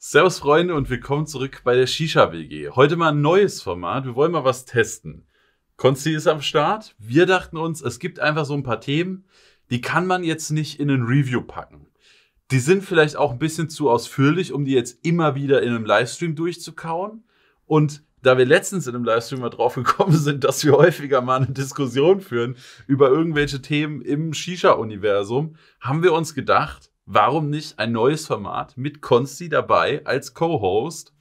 Servus Freunde und willkommen zurück bei der Shisha WG. Heute mal ein neues Format. Wir wollen mal was testen. Konsti ist am Start. Wir dachten uns, es gibt einfach so ein paar Themen, die kann man jetzt nicht in ein Review packen. Die sind vielleicht auch ein bisschen zu ausführlich, um die jetzt immer wieder in einem Livestream durchzukauen. Und da wir letztens in einem Livestream mal drauf gekommen sind, dass wir häufiger mal eine Diskussion führen über irgendwelche Themen im Shisha-Universum, haben wir uns gedacht, warum nicht ein neues Format mit Konsti dabei als Co-Host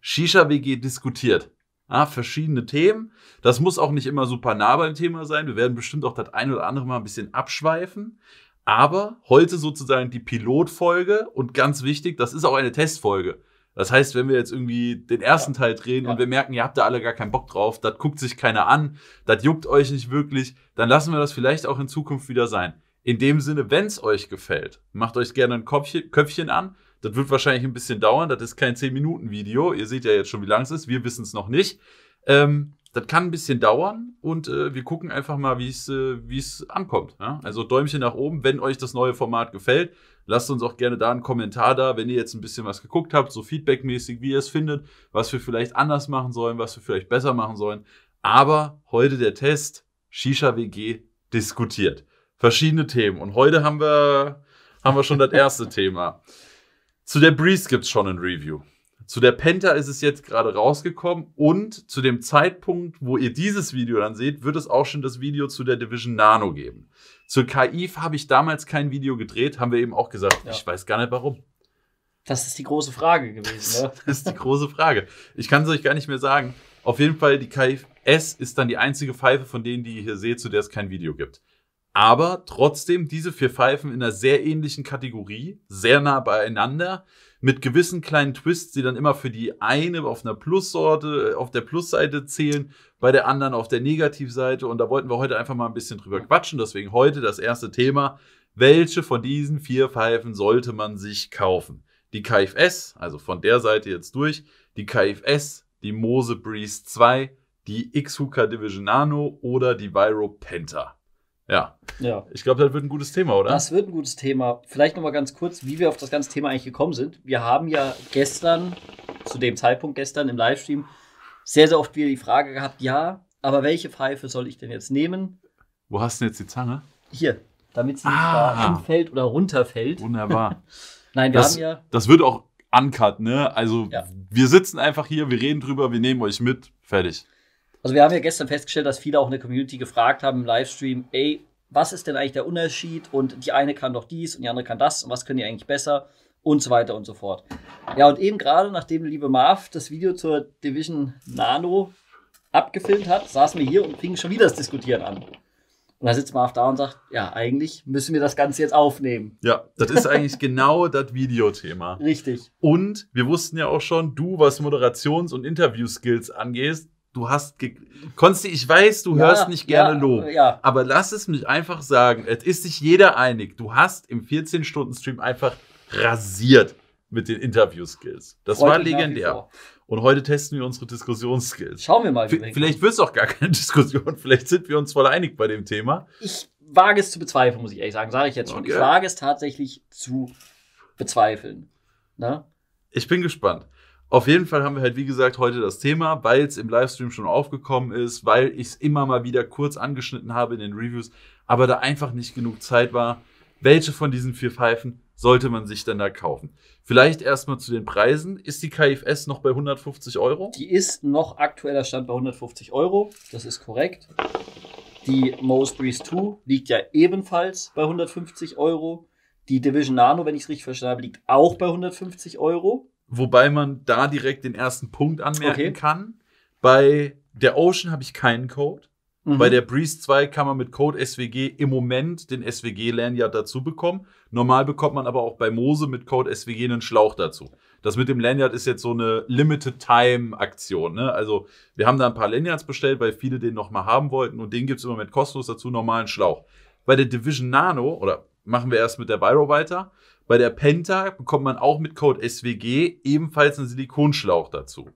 Shisha WG diskutiert? Ah, verschiedene Themen. Das muss auch nicht immer super nah beim Thema sein. Wir werden bestimmt auch das ein oder andere mal ein bisschen abschweifen. Aber heute sozusagen die Pilotfolge und ganz wichtig, das ist auch eine Testfolge. Das heißt, wenn wir jetzt irgendwie den ersten Teil drehen ja. und wir merken, ihr habt da alle gar keinen Bock drauf, das guckt sich keiner an, das juckt euch nicht wirklich, dann lassen wir das vielleicht auch in Zukunft wieder sein. In dem Sinne, wenn es euch gefällt, macht euch gerne ein Köpfchen, Köpfchen an. Das wird wahrscheinlich ein bisschen dauern. Das ist kein 10-Minuten-Video. Ihr seht ja jetzt schon, wie lang es ist. Wir wissen es noch nicht. Ähm, das kann ein bisschen dauern und äh, wir gucken einfach mal, wie äh, es ankommt. Ja? Also Däumchen nach oben, wenn euch das neue Format gefällt. Lasst uns auch gerne da einen Kommentar da, wenn ihr jetzt ein bisschen was geguckt habt, so feedbackmäßig, wie ihr es findet, was wir vielleicht anders machen sollen, was wir vielleicht besser machen sollen. Aber heute der Test Shisha WG diskutiert verschiedene Themen. Und heute haben wir, haben wir schon das erste Thema. Zu der Breeze gibt es schon ein Review. Zu der Penta ist es jetzt gerade rausgekommen und zu dem Zeitpunkt, wo ihr dieses Video dann seht, wird es auch schon das Video zu der Division Nano geben. Zur KIF habe ich damals kein Video gedreht, haben wir eben auch gesagt. Ja. Ich weiß gar nicht warum. Das ist die große Frage gewesen. Ne? Das ist die große Frage. Ich kann es euch gar nicht mehr sagen. Auf jeden Fall, die KIF S ist dann die einzige Pfeife von denen, die ihr hier seht, zu der es kein Video gibt. Aber trotzdem diese vier Pfeifen in einer sehr ähnlichen Kategorie, sehr nah beieinander, mit gewissen kleinen Twists, die dann immer für die eine auf einer Plussorte, äh, auf der Plusseite zählen, bei der anderen auf der Negativseite. Und da wollten wir heute einfach mal ein bisschen drüber quatschen. Deswegen heute das erste Thema. Welche von diesen vier Pfeifen sollte man sich kaufen? Die KFS, also von der Seite jetzt durch, die KFS, die Mose Breeze 2, die X-Hooker Division Nano oder die Viro Penta. Ja. ja. Ich glaube, das wird ein gutes Thema, oder? Das wird ein gutes Thema. Vielleicht nochmal ganz kurz, wie wir auf das ganze Thema eigentlich gekommen sind. Wir haben ja gestern, zu dem Zeitpunkt gestern im Livestream, sehr, sehr oft wieder die Frage gehabt, ja, aber welche Pfeife soll ich denn jetzt nehmen? Wo hast du denn jetzt die Zange? Hier, damit sie ah. nicht da ah. hinfällt oder runterfällt. Wunderbar. Nein, wir das, haben ja. Das wird auch uncut, ne? Also ja. wir sitzen einfach hier, wir reden drüber, wir nehmen euch mit, fertig. Also wir haben ja gestern festgestellt, dass viele auch in der Community gefragt haben im Livestream, ey, was ist denn eigentlich der Unterschied? Und die eine kann doch dies und die andere kann das und was können die eigentlich besser? Und so weiter und so fort. Ja, und eben gerade, nachdem der liebe Marv das Video zur Division Nano abgefilmt hat, saßen wir hier und fingen schon wieder das Diskutieren an. Und da sitzt Marv da und sagt, ja, eigentlich müssen wir das Ganze jetzt aufnehmen. Ja, das ist eigentlich genau das Videothema. Richtig. Und wir wussten ja auch schon, du, was Moderations- und Interview-Skills angehst, Du hast. Ge Konsti, ich weiß, du ja, hörst nicht gerne ja, Lob. Ja. Aber lass es mich einfach sagen. Es ist sich jeder einig. Du hast im 14-Stunden-Stream einfach rasiert mit den Interview-Skills. Das Freut war legendär. Und heute testen wir unsere Diskussionsskills. Schauen wir mal. Wie vielleicht wird es auch gar keine Diskussion. Vielleicht sind wir uns voll einig bei dem Thema. Ich wage es zu bezweifeln, muss ich ehrlich sagen. Sage ich jetzt schon. Okay. Ich wage es tatsächlich zu bezweifeln. Na? Ne? Ich bin gespannt. Auf jeden Fall haben wir halt, wie gesagt, heute das Thema, weil es im Livestream schon aufgekommen ist, weil ich es immer mal wieder kurz angeschnitten habe in den Reviews, aber da einfach nicht genug Zeit war. Welche von diesen vier Pfeifen sollte man sich denn da kaufen? Vielleicht erstmal zu den Preisen. Ist die KFS noch bei 150 Euro? Die ist noch aktueller Stand bei 150 Euro. Das ist korrekt. Die Most Breeze 2 liegt ja ebenfalls bei 150 Euro. Die Division Nano, wenn ich es richtig verstanden habe, liegt auch bei 150 Euro. Wobei man da direkt den ersten Punkt anmerken okay. kann. Bei der Ocean habe ich keinen Code. Mhm. Bei der Breeze 2 kann man mit Code SWG im Moment den SWG-Lanyard dazu bekommen. Normal bekommt man aber auch bei Mose mit Code SWG einen Schlauch dazu. Das mit dem Lanyard ist jetzt so eine Limited-Time-Aktion. Ne? Also wir haben da ein paar Lanyards bestellt, weil viele den nochmal haben wollten und den gibt es immer mit kostenlos dazu normalen Schlauch. Bei der Division Nano, oder machen wir erst mit der Viro weiter, bei der Penta bekommt man auch mit Code SWG ebenfalls einen Silikonschlauch dazu.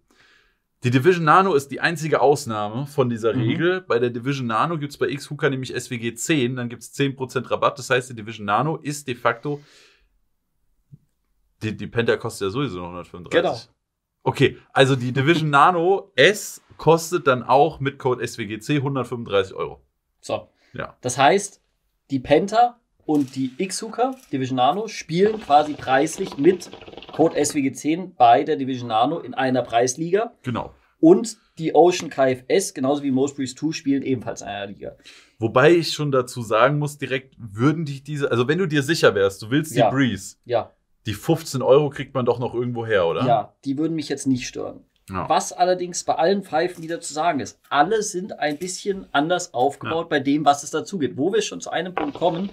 Die Division Nano ist die einzige Ausnahme von dieser mhm. Regel. Bei der Division Nano gibt es bei X-Hooker nämlich SWG 10, dann gibt es 10% Rabatt. Das heißt, die Division Nano ist de facto. Die, die Penta kostet ja sowieso noch 135. Genau. Okay, also die Division Nano S kostet dann auch mit Code SWGC 135 Euro. So. Ja. Das heißt, die Penta und die X-Hooker Division Nano spielen quasi preislich mit Code SWG10 bei der Division Nano in einer Preisliga. Genau. Und die Ocean KFS, genauso wie Most Breeze 2, spielen ebenfalls in einer Liga. Wobei ich schon dazu sagen muss, direkt würden dich diese, also wenn du dir sicher wärst, du willst die ja. Breeze. Ja. Die 15 Euro kriegt man doch noch irgendwo her, oder? Ja, die würden mich jetzt nicht stören. Ja. Was allerdings bei allen Pfeifen wieder zu sagen ist, alle sind ein bisschen anders aufgebaut ja. bei dem, was es dazu geht. Wo wir schon zu einem Punkt kommen,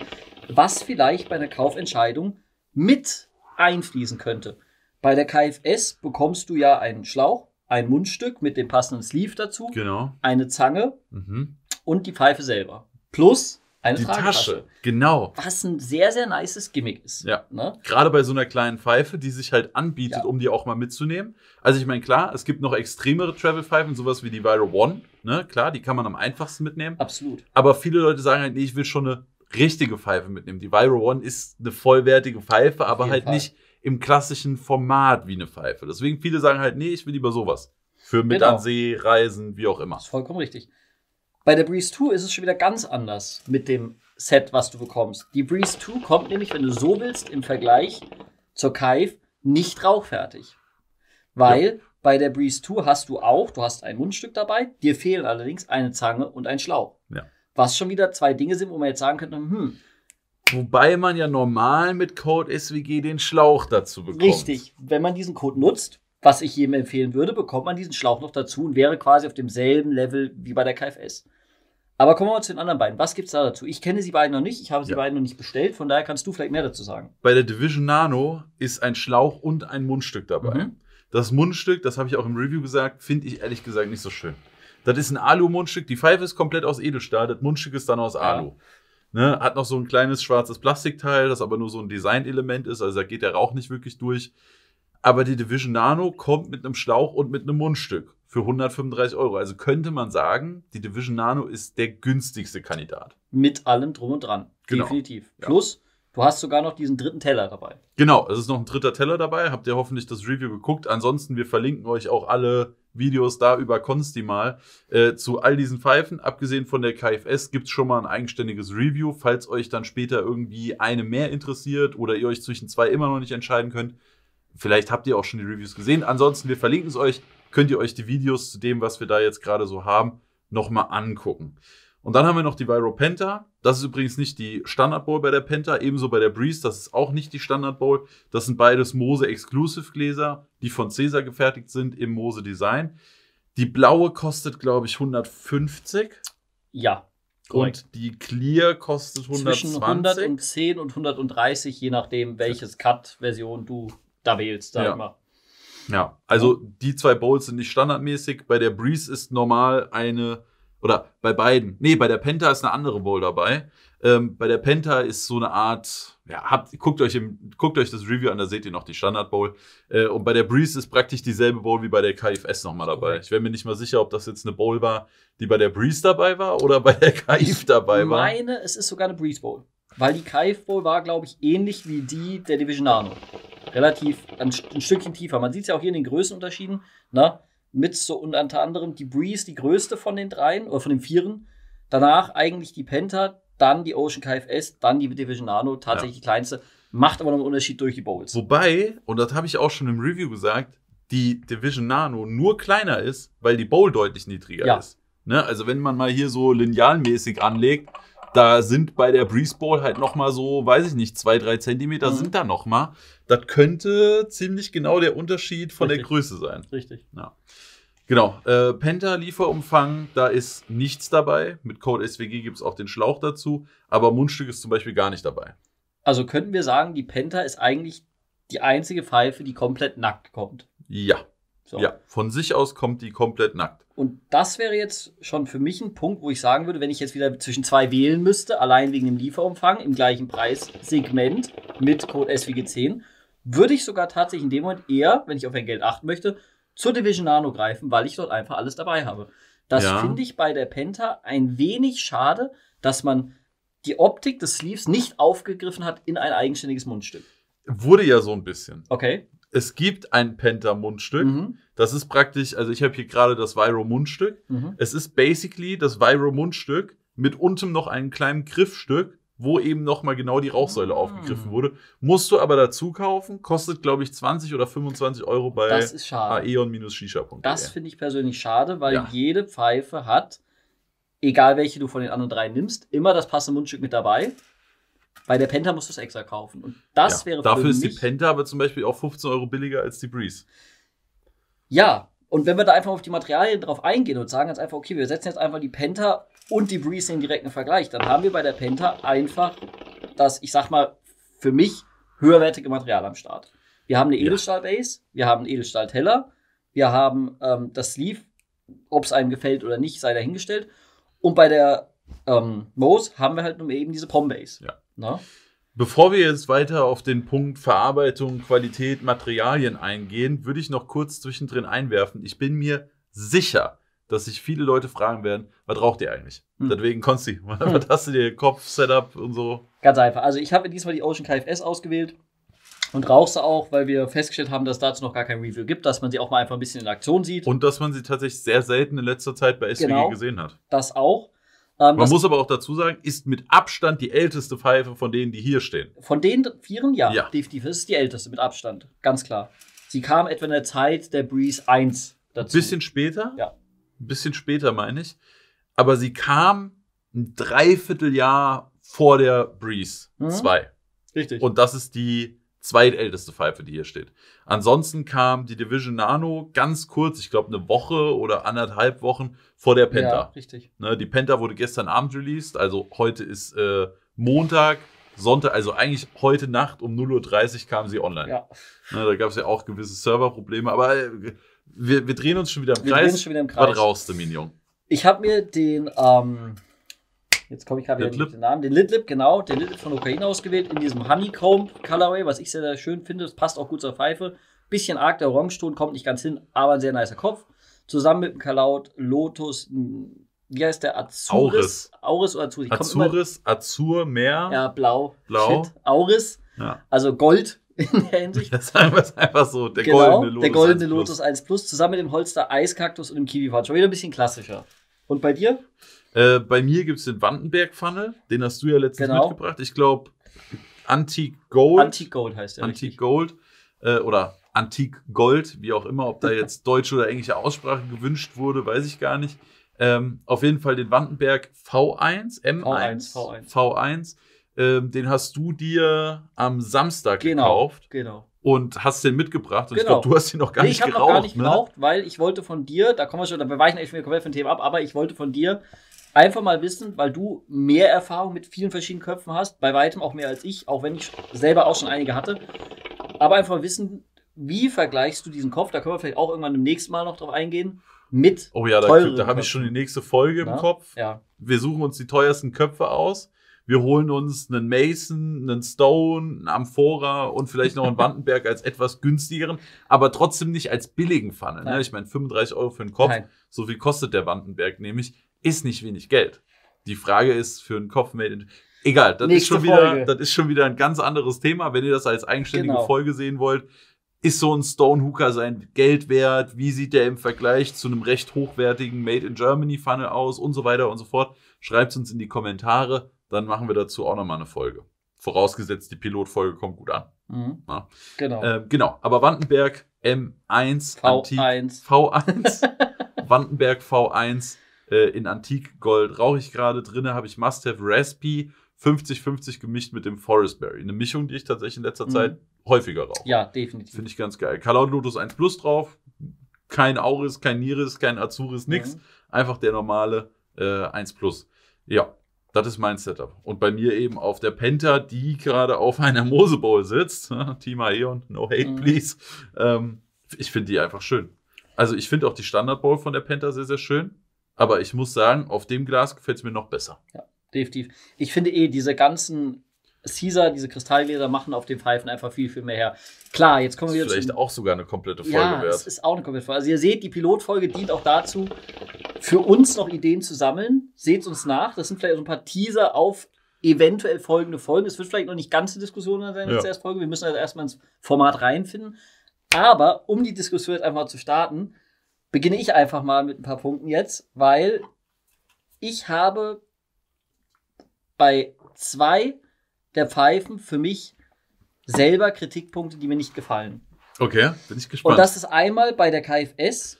was vielleicht bei einer Kaufentscheidung mit einfließen könnte. Bei der KFS bekommst du ja einen Schlauch, ein Mundstück mit dem passenden Sleeve dazu, genau. eine Zange mhm. und die Pfeife selber. Plus eine die Tasche, genau. Was ein sehr, sehr nices Gimmick ist. Ja. Ne? Gerade bei so einer kleinen Pfeife, die sich halt anbietet, ja. um die auch mal mitzunehmen. Also ich meine, klar, es gibt noch extremere Travel-Pfeifen, sowas wie die Viral One. Ne? Klar, die kann man am einfachsten mitnehmen. Absolut. Aber viele Leute sagen halt, nee, ich will schon eine richtige Pfeife mitnehmen. Die Viral One ist eine vollwertige Pfeife, aber halt Fall. nicht im klassischen Format wie eine Pfeife. Deswegen viele sagen halt, nee, ich will lieber sowas. Für mit genau. an See, Reisen, wie auch immer. Das ist vollkommen richtig. Bei der Breeze 2 ist es schon wieder ganz anders mit dem Set, was du bekommst. Die Breeze 2 kommt nämlich, wenn du so willst, im Vergleich zur Kaif nicht rauchfertig. Weil ja. bei der Breeze 2 hast du auch, du hast ein Mundstück dabei, dir fehlen allerdings eine Zange und ein Schlauch. Ja. Was schon wieder zwei Dinge sind, wo man jetzt sagen könnte, hm, hm. Wobei man ja normal mit Code SWG den Schlauch dazu bekommt. Richtig. Wenn man diesen Code nutzt, was ich jedem empfehlen würde, bekommt man diesen Schlauch noch dazu und wäre quasi auf demselben Level wie bei der KFS. Aber kommen wir mal zu den anderen beiden. Was gibt es da dazu? Ich kenne sie beiden noch nicht, ich habe sie ja. beiden noch nicht bestellt, von daher kannst du vielleicht mehr dazu sagen. Bei der Division Nano ist ein Schlauch und ein Mundstück dabei. Mhm. Das Mundstück, das habe ich auch im Review gesagt, finde ich ehrlich gesagt nicht so schön. Das ist ein Alu-Mundstück, die Pfeife ist komplett aus Edelstahl, das Mundstück ist dann aus ja. Alu. Ne, hat noch so ein kleines schwarzes Plastikteil, das aber nur so ein Designelement ist, also da geht der Rauch nicht wirklich durch. Aber die Division Nano kommt mit einem Schlauch und mit einem Mundstück für 135 Euro. Also könnte man sagen, die Division Nano ist der günstigste Kandidat. Mit allem drum und dran. Genau. Definitiv. Ja. Plus, du hast sogar noch diesen dritten Teller dabei. Genau, es ist noch ein dritter Teller dabei. Habt ihr hoffentlich das Review geguckt. Ansonsten, wir verlinken euch auch alle Videos da über Consti mal äh, zu all diesen Pfeifen. Abgesehen von der KFS gibt es schon mal ein eigenständiges Review. Falls euch dann später irgendwie eine mehr interessiert oder ihr euch zwischen zwei immer noch nicht entscheiden könnt, Vielleicht habt ihr auch schon die Reviews gesehen. Ansonsten, wir verlinken es euch. Könnt ihr euch die Videos zu dem, was wir da jetzt gerade so haben, nochmal angucken. Und dann haben wir noch die Viro Penta. Das ist übrigens nicht die Standard Bowl bei der Penta, ebenso bei der Breeze. Das ist auch nicht die Standard Bowl. Das sind beides Mose Exclusive Gläser, die von Cäsar gefertigt sind im Mose Design. Die blaue kostet, glaube ich, 150. Ja. Und die Clear kostet 120. Zwischen 110 und 130, je nachdem, welches Cut-Version du da wählst, sag ja. mal. Ja, also die zwei Bowls sind nicht standardmäßig. Bei der Breeze ist normal eine, oder bei beiden, nee, bei der Penta ist eine andere Bowl dabei. Ähm, bei der Penta ist so eine Art, ja, habt, guckt, euch im, guckt euch das Review an, da seht ihr noch die Standard Bowl. Äh, und bei der Breeze ist praktisch dieselbe Bowl wie bei der KFS nochmal dabei. Ich wäre mir nicht mal sicher, ob das jetzt eine Bowl war, die bei der Breeze dabei war oder bei der KF dabei war. Ich meine, es ist sogar eine Breeze Bowl. Weil die Kaif Bowl war, glaube ich, ähnlich wie die der Divisionano. Relativ ein, ein Stückchen tiefer. Man sieht es ja auch hier in den Größenunterschieden. Na? Ne? Mit so und unter anderem die Breeze, die größte von den dreien oder von den vieren. Danach eigentlich die Penta, dann die Ocean KFS, dann die Divisionano, tatsächlich ja. die kleinste. Macht aber noch einen Unterschied durch die Bowls. Wobei, und das habe ich auch schon im Review gesagt, die Division Nano nur kleiner ist, weil die Bowl deutlich niedriger ja. ist. Ne? Also wenn man mal hier so linealmäßig anlegt, da sind bei der Breeze Ball halt nochmal so, weiß ich nicht, zwei, drei Zentimeter mhm. sind da nochmal. Das könnte ziemlich genau der Unterschied von Richtig. der Größe sein. Richtig. Ja. Genau, äh, Penta-Lieferumfang, da ist nichts dabei. Mit Code SWG gibt es auch den Schlauch dazu, aber Mundstück ist zum Beispiel gar nicht dabei. Also könnten wir sagen, die Penta ist eigentlich die einzige Pfeife, die komplett nackt kommt. Ja. So. Ja, von sich aus kommt die komplett nackt. Und das wäre jetzt schon für mich ein Punkt, wo ich sagen würde, wenn ich jetzt wieder zwischen zwei wählen müsste, allein wegen dem Lieferumfang im gleichen Preissegment mit Code SWG10, würde ich sogar tatsächlich in dem Moment eher, wenn ich auf ein Geld achten möchte, zur Division Nano greifen, weil ich dort einfach alles dabei habe. Das ja. finde ich bei der Penta ein wenig schade, dass man die Optik des Sleeves nicht aufgegriffen hat in ein eigenständiges Mundstück. Wurde ja so ein bisschen. Okay es gibt ein Penta-Mundstück. Mhm. Das ist praktisch, also ich habe hier gerade das Viro-Mundstück. Mhm. Es ist basically das Viro-Mundstück mit unten noch einem kleinen Griffstück, wo eben nochmal genau die Rauchsäule mhm. aufgegriffen wurde. Musst du aber dazu kaufen, kostet glaube ich 20 oder 25 Euro bei aeon e shishacom e Das finde ich persönlich schade, weil ja. jede Pfeife hat, egal welche du von den anderen drei nimmst, immer das passende Mundstück mit dabei. Bei der Penta musst du es extra kaufen. Und das ja, wäre Dafür ist die Penta aber zum Beispiel auch 15 Euro billiger als die Breeze. Ja, und wenn wir da einfach auf die Materialien drauf eingehen und sagen jetzt einfach, okay, wir setzen jetzt einfach die Penta und die Breeze in direkten Vergleich, dann haben wir bei der Penta einfach das, ich sag mal, für mich höherwertige Material am Start. Wir haben eine Edelstahl-Base, wir haben einen Edelstahl-Teller, wir haben ähm, das Sleeve, ob es einem gefällt oder nicht, sei dahingestellt. Und bei der ähm, Moos haben wir halt nun eben diese Pombase. Ja. Na? Bevor wir jetzt weiter auf den Punkt Verarbeitung, Qualität, Materialien eingehen, würde ich noch kurz zwischendrin einwerfen. Ich bin mir sicher, dass sich viele Leute fragen werden, was raucht ihr eigentlich? Hm. Deswegen, Konsti, hm. was hast du dir Kopf, Setup und so? Ganz einfach. Also ich habe diesmal die Ocean KFS ausgewählt und rauchst auch, weil wir festgestellt haben, dass dazu noch gar kein Review gibt, dass man sie auch mal einfach ein bisschen in Aktion sieht. Und dass man sie tatsächlich sehr selten in letzter Zeit bei SWG genau, gesehen hat. Das auch. Ähm, Man muss aber auch dazu sagen, ist mit Abstand die älteste Pfeife von denen, die hier stehen. Von den vieren, ja, ja. definitiv. Das ist die älteste mit Abstand, ganz klar. Sie kam etwa in der Zeit der Breeze 1 dazu. Ein bisschen später? Ja. Ein bisschen später, meine ich. Aber sie kam ein Dreivierteljahr vor der Breeze mhm. 2. Richtig. Und das ist die zweitälteste Pfeife, die hier steht. Ansonsten kam die Division Nano ganz kurz, ich glaube eine Woche oder anderthalb Wochen vor der Penta. Ja, richtig. Ne, die Penta wurde gestern Abend released, also heute ist äh, Montag, Sonntag, also eigentlich heute Nacht um 0.30 Uhr kam sie online. Ja. Ne, da gab es ja auch gewisse Serverprobleme, aber äh, wir, wir, drehen uns schon wieder im Kreis. wir Drehen uns schon wieder im Kreis. Was raus, Dominion? Ich habe mir den ähm, jetzt komme ich gerade wieder mit dem Namen, den Litlip, genau, den Litlip von Ukraine ausgewählt, in diesem Honeycomb Colorway, was ich sehr, sehr schön finde, das passt auch gut zur Pfeife. Bisschen arg, der Orangeton kommt nicht ganz hin, aber ein sehr nicer Kopf. Zusammen mit dem Kalaut Lotus, hm, wie heißt der? Azuris. Auris. Auris oder Azuris? Azuris, immer, Azur, Meer. Ja, blau. Blau. Shit. Auris. Ja. Also Gold in der Hinsicht. Das ist einfach so, der genau, goldene Lotus. Der goldene 1 Lotus 1 Plus zusammen mit dem Holster Eiskaktus und dem Kiwi-Fahrt. Schon wieder ein bisschen klassischer. Und bei dir? Äh, bei mir gibt es den Wandenberg-Funnel, den hast du ja letztens genau. mitgebracht. Ich glaube, Antique Gold. Antique Gold heißt der. Antique richtig. Gold äh, oder Antique Gold, wie auch immer, ob da jetzt deutsche oder englische Aussprache gewünscht wurde, weiß ich gar nicht. Ähm, auf jeden Fall den Wandenberg V1, M1, V1. V1. V1 ähm, den hast du dir am Samstag genau, gekauft. Genau. Und hast den mitgebracht. Und genau. ich glaube, du hast den noch gar nee, nicht geraucht. Ich habe noch gar nicht ne? geraucht, weil ich wollte von dir, da kommen wir schon, da weichen wir komplett vom Thema ab, aber ich wollte von dir einfach mal wissen, weil du mehr Erfahrung mit vielen verschiedenen Köpfen hast, bei weitem auch mehr als ich, auch wenn ich selber auch schon einige hatte. Aber einfach mal wissen, wie vergleichst du diesen Kopf? Da können wir vielleicht auch irgendwann im nächsten Mal noch drauf eingehen. Mit. Oh ja, da, da habe ich schon die nächste Folge Na? im Kopf. Ja. Wir suchen uns die teuersten Köpfe aus. Wir holen uns einen Mason, einen Stone, einen Amphora und vielleicht noch einen Wandenberg als etwas günstigeren, aber trotzdem nicht als billigen Pfanne. Ne? Ich meine, 35 Euro für einen Kopf, Nein. so viel kostet der Wandenberg nämlich ist nicht wenig Geld. Die Frage ist für einen Kopf made in Egal, das ist, schon wieder, das ist schon wieder ein ganz anderes Thema. Wenn ihr das als eigenständige genau. Folge sehen wollt, ist so ein Stonehooker sein Geld wert? Wie sieht der im Vergleich zu einem recht hochwertigen Made in Germany Funnel aus und so weiter und so fort? Schreibt es uns in die Kommentare, dann machen wir dazu auch nochmal eine Folge. Vorausgesetzt, die Pilotfolge kommt gut an. Mhm. Ja. Genau. Äh, genau, aber Wandenberg M1, V1, Antik, V1 Wandenberg V1 äh, in Antikgold rauche ich gerade. drin, habe ich Must Have Raspi 50-50 gemischt mit dem Forestberry. Eine Mischung, die ich tatsächlich in letzter mhm. Zeit häufiger rauche. Ja, definitiv. Finde ich ganz geil. Kalau Lotus 1 Plus drauf. Kein Auris, kein Niris, kein Azuris, mhm. nix. Mhm. Einfach der normale äh, 1 Plus. Ja, das ist mein Setup. Und bei mir eben auf der Penta, die gerade auf einer Mose Bowl sitzt. Team Aeon, no hate, mhm. please. Ähm, ich finde die einfach schön. Also ich finde auch die Standard Bowl von der Penta sehr, sehr schön. Aber ich muss sagen, auf dem Glas gefällt es mir noch besser. Ja, definitiv. Ich finde eh, diese ganzen Caesar, diese Kristallgläser machen auf den Pfeifen einfach viel, viel mehr her. Klar, jetzt kommen wir jetzt. Vielleicht auch sogar eine komplette Folge ja, wert. Das ist auch eine komplette Folge. Also, ihr seht, die Pilotfolge dient auch dazu, für uns noch Ideen zu sammeln. Seht uns nach. Das sind vielleicht so ein paar Teaser auf eventuell folgende Folgen. Es wird vielleicht noch nicht ganze Diskussion sein, jetzt ja. erst Folge. Wir müssen also erstmal ins Format reinfinden. Aber um die Diskussion jetzt einfach zu starten, beginne ich einfach mal mit ein paar Punkten jetzt, weil ich habe bei zwei der Pfeifen für mich selber Kritikpunkte, die mir nicht gefallen. Okay, bin ich gespannt. Und das ist einmal bei der KFS.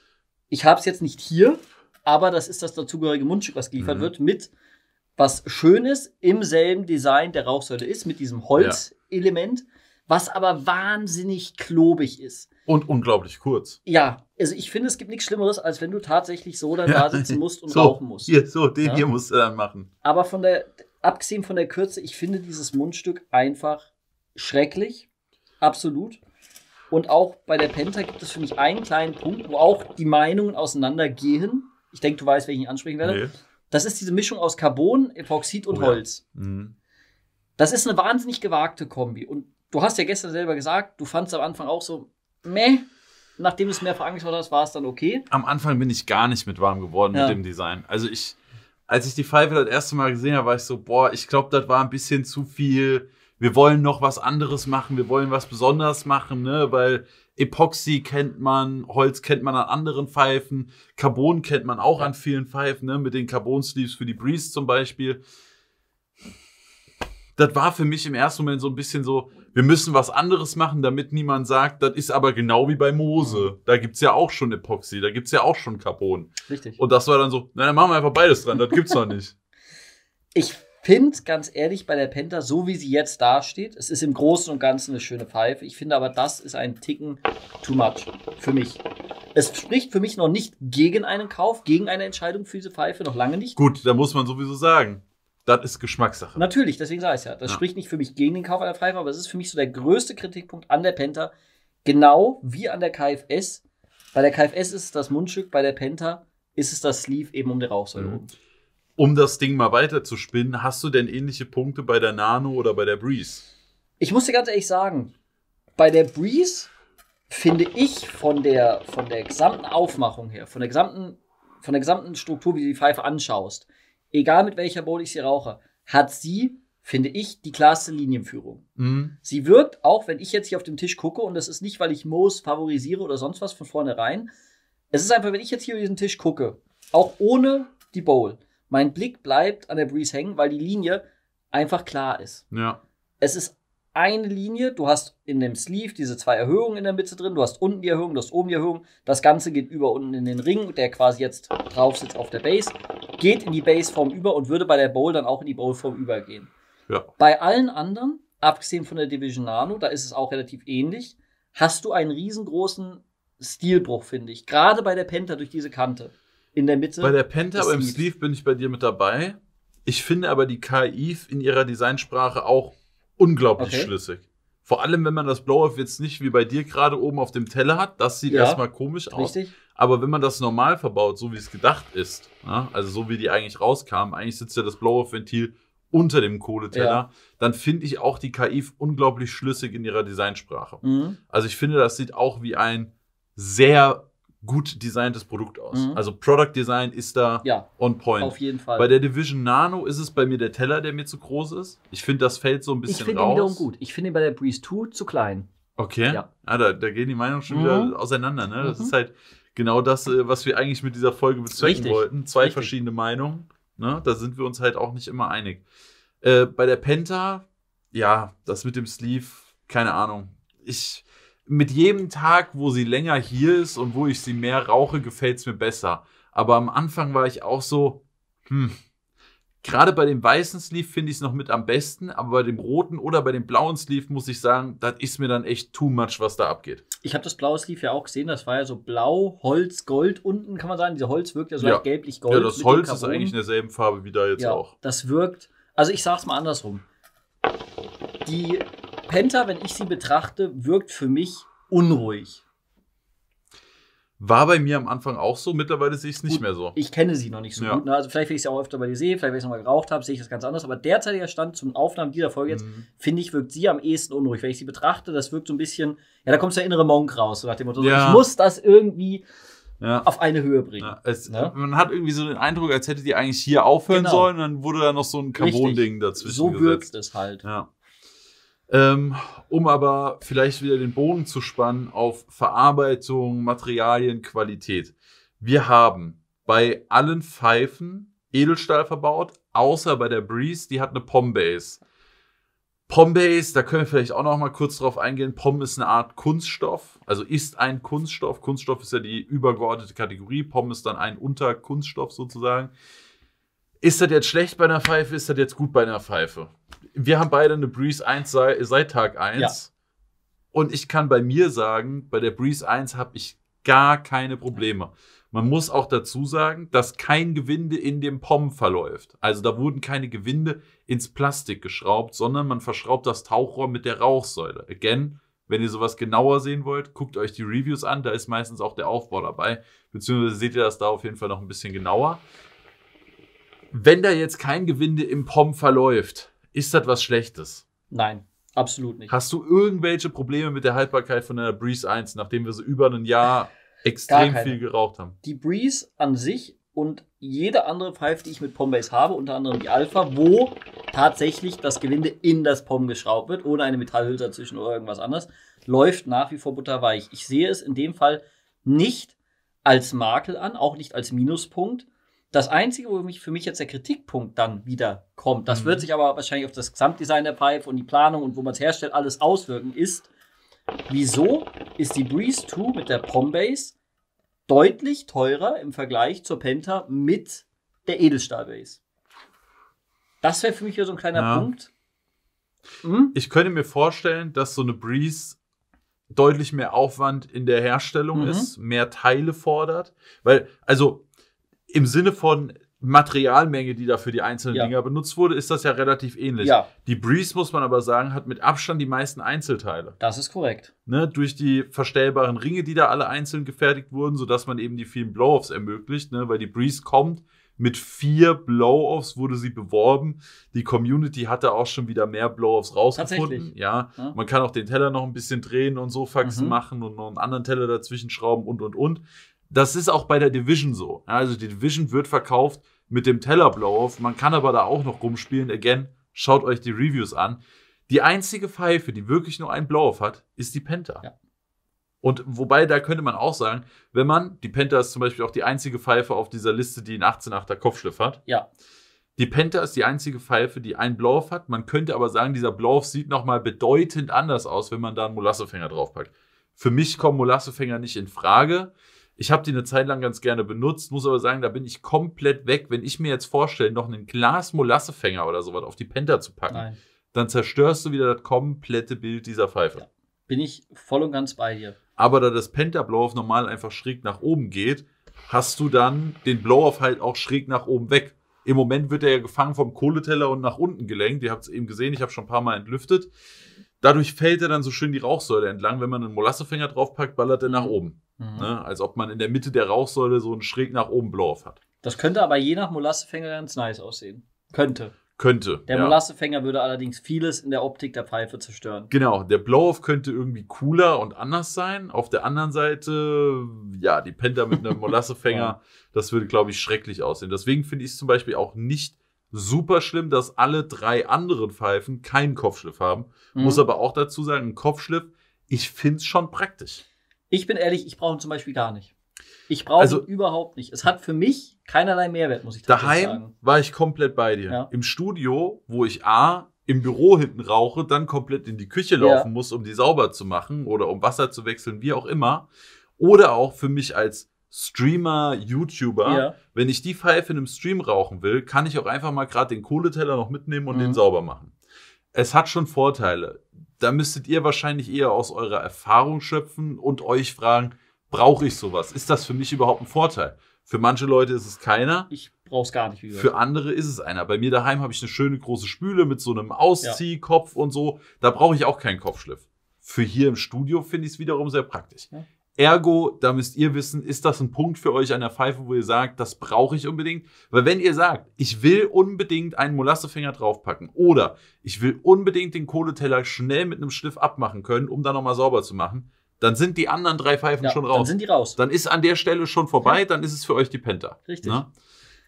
Ich habe es jetzt nicht hier, aber das ist das dazugehörige Mundstück, was geliefert mhm. wird, mit was Schönes im selben Design der Rauchsäule ist, mit diesem Holzelement. Ja was aber wahnsinnig klobig ist. Und unglaublich kurz. Ja, also ich finde, es gibt nichts Schlimmeres, als wenn du tatsächlich so dann ja. da sitzen musst und so, rauchen musst. Hier, so, den ja? hier musst du dann machen. Aber von der, abgesehen von der Kürze, ich finde dieses Mundstück einfach schrecklich. Absolut. Und auch bei der Penta gibt es für mich einen kleinen Punkt, wo auch die Meinungen auseinandergehen. Ich denke, du weißt, welchen ich ansprechen werde. Nee. Das ist diese Mischung aus Carbon, Epoxid und oh, Holz. Ja. Mhm. Das ist eine wahnsinnig gewagte Kombi. Und du hast ja gestern selber gesagt, du fandest am Anfang auch so, meh. Nachdem du es mehrfach angeschaut hast, war es dann okay. Am Anfang bin ich gar nicht mit warm geworden ja. mit dem Design. Also ich, als ich die Pfeife das erste Mal gesehen habe, war ich so, boah, ich glaube, das war ein bisschen zu viel. Wir wollen noch was anderes machen, wir wollen was Besonderes machen, ne? Weil Epoxy kennt man, Holz kennt man an anderen Pfeifen, Carbon kennt man auch ja. an vielen Pfeifen, ne? Mit den Carbon Sleeves für die Breeze zum Beispiel. Das war für mich im ersten Moment so ein bisschen so, wir müssen was anderes machen, damit niemand sagt, das ist aber genau wie bei Mose. Mhm. Da gibt es ja auch schon Epoxy, da gibt es ja auch schon Carbon. Richtig. Und das war dann so, nein, dann machen wir einfach beides dran, das gibt's noch nicht. Ich finde, ganz ehrlich, bei der Penta, so wie sie jetzt dasteht, es ist im Großen und Ganzen eine schöne Pfeife. Ich finde aber, das ist ein Ticken too much für mich. Es spricht für mich noch nicht gegen einen Kauf, gegen eine Entscheidung für diese Pfeife, noch lange nicht. Gut, da muss man sowieso sagen das ist Geschmackssache. Natürlich, deswegen sage ich es ja. Das ja. spricht nicht für mich gegen den Kauf einer Pfeife, aber es ist für mich so der größte Kritikpunkt an der Penta, genau wie an der KFS. Bei der KFS ist es das Mundstück, bei der Penta ist es das Sleeve eben um die Rauchsäule mhm. Um das Ding mal weiter zu spinnen, hast du denn ähnliche Punkte bei der Nano oder bei der Breeze? Ich muss dir ganz ehrlich sagen, bei der Breeze finde ich von der, von der gesamten Aufmachung her, von der gesamten, von der gesamten Struktur, wie du die Pfeife anschaust, egal mit welcher Bowl ich sie rauche, hat sie, finde ich, die klarste Linienführung. Mhm. Sie wirkt, auch wenn ich jetzt hier auf dem Tisch gucke, und das ist nicht, weil ich Moos favorisiere oder sonst was von vornherein. Es ist einfach, wenn ich jetzt hier über diesen Tisch gucke, auch ohne die Bowl, mein Blick bleibt an der Breeze hängen, weil die Linie einfach klar ist. Ja. Es ist eine Linie, du hast in dem Sleeve diese zwei Erhöhungen in der Mitte drin, du hast unten die Erhöhung, du hast oben die Erhöhung, das Ganze geht über unten in den Ring, der quasi jetzt drauf sitzt auf der Base geht in die Baseform über und würde bei der Bowl dann auch in die Bowlform übergehen. Ja. Bei allen anderen, abgesehen von der Division Nano, da ist es auch relativ ähnlich, hast du einen riesengroßen Stilbruch, finde ich. Gerade bei der Penta durch diese Kante. In der Mitte. Bei der Penta, aber im Sleeve bin ich bei dir mit dabei. Ich finde aber die KI in ihrer Designsprache auch unglaublich okay. schlüssig. Vor allem, wenn man das Blow-Off jetzt nicht wie bei dir gerade oben auf dem Teller hat, das sieht ja, erstmal komisch richtig. aus. Richtig. Aber wenn man das normal verbaut, so wie es gedacht ist, na, ne, also so wie die eigentlich rauskam, eigentlich sitzt ja das Blow-Off-Ventil unter dem Kohleteller, ja. dann finde ich auch die KI unglaublich schlüssig in ihrer Designsprache. Mhm. Also ich finde, das sieht auch wie ein sehr gut designtes Produkt aus. Mhm. Also Product Design ist da ja, on point. Auf jeden Fall. Bei der Division Nano ist es bei mir der Teller, der mir zu groß ist. Ich finde, das fällt so ein bisschen ich raus. Ich finde ihn wiederum gut. Ich finde ihn bei der Breeze 2 zu klein. Okay. Ja. Ah, da, da, gehen die Meinungen schon mhm. wieder auseinander. Ne? Das mhm. ist halt genau das, äh, was wir eigentlich mit dieser Folge bezwecken Richtig. wollten. Zwei Richtig. verschiedene Meinungen. Ne? Da sind wir uns halt auch nicht immer einig. Äh, bei der Penta, ja, das mit dem Sleeve, keine Ahnung. Ich mit jedem Tag, wo sie länger hier ist und wo ich sie mehr rauche, gefällt es mir besser. Aber am Anfang war ich auch so, hm. Gerade bei dem weißen Sleeve finde ich es noch mit am besten, aber bei dem roten oder bei dem blauen Sleeve muss ich sagen, das ist mir dann echt too much, was da abgeht. Ich habe das blaue Sleeve ja auch gesehen, das war ja so blau, Holz, Gold unten, kann man sagen. Diese Holz wirkt ja so ja. gelblich-gold. Ja, das Holz ist eigentlich in derselben Farbe wie da jetzt ja, auch. Das wirkt, also ich sag's mal andersrum. Die Penta, wenn ich sie betrachte, wirkt für mich unruhig. War bei mir am Anfang auch so, mittlerweile sehe ich es nicht gut, mehr so. Ich kenne sie noch nicht so ja. gut. Ne? Also vielleicht, wenn ich sie auch öfter bei dir sehe, vielleicht, wenn ich es mal geraucht habe, sehe ich das ganz anders. Aber derzeitiger Stand zum Aufnahmen dieser Folge jetzt, mhm. finde ich, wirkt sie am ehesten unruhig. Wenn ich sie betrachte, das wirkt so ein bisschen, ja, da kommt der innere Monk raus, so nach dem Motto, ja. ich muss das irgendwie ja. auf eine Höhe bringen. Es, ne? man hat irgendwie so den Eindruck, als hätte die eigentlich hier aufhören genau. sollen, dann wurde da noch so ein Carbon-Ding dazwischen So wirkt es halt. Ja. Ähm, um aber vielleicht wieder den Boden zu spannen auf Verarbeitung, Materialien, Qualität. Wir haben bei allen Pfeifen Edelstahl verbaut, außer bei der Breeze, die hat eine Pombase. Pombase, da können wir vielleicht auch noch mal kurz drauf eingehen. Pom ist eine Art Kunststoff, also ist ein Kunststoff. Kunststoff ist ja die übergeordnete Kategorie. Pom ist dann ein Unterkunststoff sozusagen. Ist das jetzt schlecht bei einer Pfeife? Ist das jetzt gut bei einer Pfeife? Wir haben beide eine Breeze 1 seit, seit Tag 1. Ja. Und ich kann bei mir sagen, bei der Breeze 1 habe ich gar keine Probleme. Man muss auch dazu sagen, dass kein Gewinde in dem POM verläuft. Also da wurden keine Gewinde ins Plastik geschraubt, sondern man verschraubt das Tauchrohr mit der Rauchsäule. Again, wenn ihr sowas genauer sehen wollt, guckt euch die Reviews an, da ist meistens auch der Aufbau dabei. Beziehungsweise seht ihr das da auf jeden Fall noch ein bisschen genauer wenn da jetzt kein Gewinde im POM verläuft, ist das was Schlechtes? Nein, absolut nicht. Hast du irgendwelche Probleme mit der Haltbarkeit von der Breeze 1, nachdem wir so über ein Jahr extrem viel geraucht haben? Die Breeze an sich und jede andere Pfeife, die ich mit Pombase habe, unter anderem die Alpha, wo tatsächlich das Gewinde in das Pom geschraubt wird, ohne eine Metallhülse dazwischen oder irgendwas anderes, läuft nach wie vor butterweich. Ich sehe es in dem Fall nicht als Makel an, auch nicht als Minuspunkt, das Einzige, wo mich, für mich jetzt der Kritikpunkt dann wieder kommt, das mhm. wird sich aber wahrscheinlich auf das Gesamtdesign der Pfeife und die Planung und wo man es herstellt, alles auswirken, ist, wieso ist die Breeze 2 mit der Pombase deutlich teurer im Vergleich zur Penta mit der Edelstahlbase? Das wäre für mich so ein kleiner ja. Punkt. Hm? Ich könnte mir vorstellen, dass so eine Breeze deutlich mehr Aufwand in der Herstellung mhm. ist, mehr Teile fordert. Weil, also im Sinne von Materialmenge, die da für die einzelnen ja. Dinger benutzt wurde, ist das ja relativ ähnlich. Ja. Die Breeze, muss man aber sagen, hat mit Abstand die meisten Einzelteile. Das ist korrekt. Ne, durch die verstellbaren Ringe, die da alle einzeln gefertigt wurden, sodass man eben die vielen Blow-Offs ermöglicht, ne, weil die Breeze kommt. Mit vier Blow-Offs wurde sie beworben. Die Community hatte auch schon wieder mehr Blow-Offs rausgefunden. Ja. ja. Man kann auch den Teller noch ein bisschen drehen und so Faxen mhm. machen und noch einen anderen Teller dazwischen schrauben und und und das ist auch bei der Division so. Also die Division wird verkauft mit dem Teller-Blow-Off. Man kann aber da auch noch rumspielen. Again, schaut euch die Reviews an. Die einzige Pfeife, die wirklich nur einen Blow-Off hat, ist die Penta. Ja. Und wobei, da könnte man auch sagen, wenn man, die Penta ist zum Beispiel auch die einzige Pfeife auf dieser Liste, die einen 18-8er Kopfschliff hat. Ja. Die Penta ist die einzige Pfeife, die einen Blow-Off hat. Man könnte aber sagen, dieser Blow-Off sieht nochmal bedeutend anders aus, wenn man da einen Molassefänger draufpackt. Für mich kommen Molassefänger nicht in Frage. Ich habe die eine Zeit lang ganz gerne benutzt, muss aber sagen, da bin ich komplett weg. Wenn ich mir jetzt vorstelle, noch einen Glas Molassefänger oder sowas auf die Penta zu packen, Nein. dann zerstörst du wieder das komplette Bild dieser Pfeife. Ja, bin ich voll und ganz bei dir. Aber da das Penta-Blow off normal einfach schräg nach oben geht, hast du dann den Blow-Off halt auch schräg nach oben weg. Im Moment wird er ja gefangen vom Kohleteller und nach unten gelenkt. Ihr habt es eben gesehen, ich habe schon ein paar Mal entlüftet. Dadurch fällt er dann so schön die Rauchsäule entlang. Wenn man einen Molassefänger draufpackt, ballert er nach oben. Mhm. Ne? Als ob man in der Mitte der Rauchsäule so einen schräg nach oben Blow-Off hat. Das könnte aber je nach Molassefänger ganz nice aussehen. Könnte. Könnte. Der ja. Molassefänger würde allerdings vieles in der Optik der Pfeife zerstören. Genau, der Blow-Off könnte irgendwie cooler und anders sein. Auf der anderen Seite, ja, die Penta mit einem Molassefänger, das würde, glaube ich, schrecklich aussehen. Deswegen finde ich es zum Beispiel auch nicht super schlimm, dass alle drei anderen Pfeifen keinen Kopfschliff haben. Mhm. Muss aber auch dazu sagen, ein Kopfschliff, ich finde es schon praktisch. Ich bin ehrlich, ich brauche ihn zum Beispiel gar nicht. Ich brauche also, ihn überhaupt nicht. Es hat für mich keinerlei Mehrwert, muss ich daheim sagen. Daheim war ich komplett bei dir. Ja. Im Studio, wo ich A, im Büro hinten rauche, dann komplett in die Küche laufen ja. muss, um die sauber zu machen oder um Wasser zu wechseln, wie auch immer. Oder auch für mich als Streamer, YouTuber, ja. wenn ich die Pfeife in einem Stream rauchen will, kann ich auch einfach mal gerade den Kohleteller noch mitnehmen und mhm. den sauber machen. Es hat schon Vorteile da müsstet ihr wahrscheinlich eher aus eurer Erfahrung schöpfen und euch fragen, brauche ich sowas? Ist das für mich überhaupt ein Vorteil? Für manche Leute ist es keiner. Ich brauche es gar nicht. Wie Für andere ist es einer. Bei mir daheim habe ich eine schöne große Spüle mit so einem Ausziehkopf ja. und so. Da brauche ich auch keinen Kopfschliff. Für hier im Studio finde ich es wiederum sehr praktisch. Ja. Ergo, da müsst ihr wissen, ist das ein Punkt für euch an der Pfeife, wo ihr sagt, das brauche ich unbedingt? Weil wenn ihr sagt, ich will unbedingt einen Molassefinger draufpacken oder ich will unbedingt den Kohleteller schnell mit einem Schliff abmachen können, um dann nochmal sauber zu machen, dann sind die anderen drei Pfeifen ja, schon raus. Dann sind die raus. Dann ist an der Stelle schon vorbei, ja. dann ist es für euch die Penta. Richtig. Na? Ne?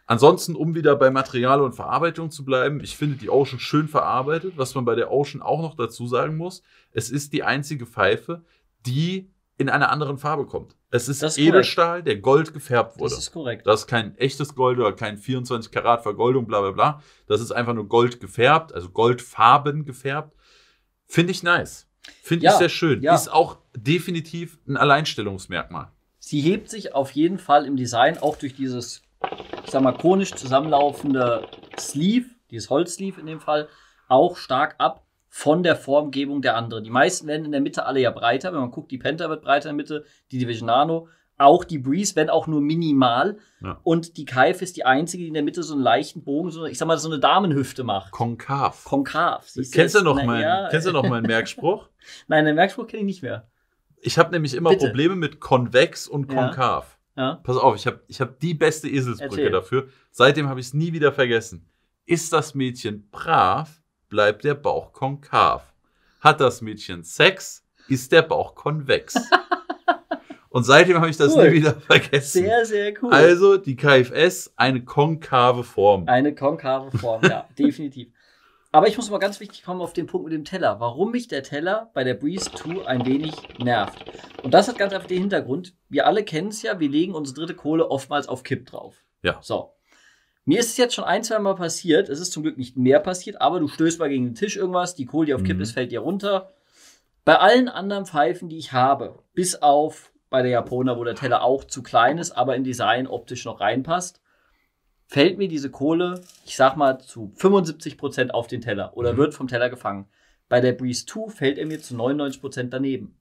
Ansonsten, um wieder bei Material und Verarbeitung zu bleiben, ich finde die Ocean schön verarbeitet. Was man bei der Ocean auch noch dazu sagen muss, es ist die einzige Pfeife, die in einer anderen Farbe kommt. Es ist, ist Edelstahl, korrekt. der gold gefärbt wurde. Das ist korrekt. Das ist kein echtes Gold oder kein 24 Karat Vergoldung, bla bla bla. Das ist einfach nur gold gefärbt, also goldfarben gefärbt. Finde ich nice. Finde ja, ich sehr schön. Ja. Ist auch definitiv ein Alleinstellungsmerkmal. Sie hebt sich auf jeden Fall im Design auch durch dieses, ich sag mal, konisch zusammenlaufende Sleeve, dieses Holzsleeve in dem Fall, auch stark ab von der Formgebung der anderen. Die meisten werden in der Mitte alle ja breiter. Wenn man guckt, die Penta wird breiter in der Mitte, die Division Nano, auch die Breeze, wenn auch nur minimal. Ja. Und die Kaif ist die einzige, die in der Mitte so einen leichten Bogen, so, ich sag mal, so eine Damenhüfte macht. Konkav. Konkav. Siehst kennst, du noch meinen, ja. kennst du noch meinen Merkspruch? Nein, den Merkspruch kenne ich nicht mehr. Ich habe nämlich immer Bitte. Probleme mit konvex und konkav. Ja. Pass auf, ich habe ich hab die beste Eselsbrücke Erzähl. dafür. Seitdem habe ich es nie wieder vergessen. Ist das Mädchen brav, bleibt der Bauch konkav. Hat das Mädchen Sex, ist der Bauch konvex. Und seitdem habe ich das cool. nie wieder vergessen. Sehr, sehr cool. Also die KFS, eine konkave Form. Eine konkave Form, ja, definitiv. Aber ich muss mal ganz wichtig kommen auf den Punkt mit dem Teller. Warum mich der Teller bei der Breeze 2 ein wenig nervt. Und das hat ganz einfach den Hintergrund. Wir alle kennen es ja, wir legen unsere dritte Kohle oftmals auf Kipp drauf. Ja. So. Mir ist es jetzt schon ein, zwei Mal passiert. Es ist zum Glück nicht mehr passiert, aber du stößt mal gegen den Tisch irgendwas, die Kohle, die auf Kipp mhm. ist, fällt dir runter. Bei allen anderen Pfeifen, die ich habe, bis auf bei der Japona, wo der Teller auch zu klein ist, aber im Design optisch noch reinpasst, fällt mir diese Kohle, ich sag mal, zu 75% Prozent auf den Teller oder mhm. wird vom Teller gefangen. Bei der Breeze 2 fällt er mir zu 99% Prozent daneben.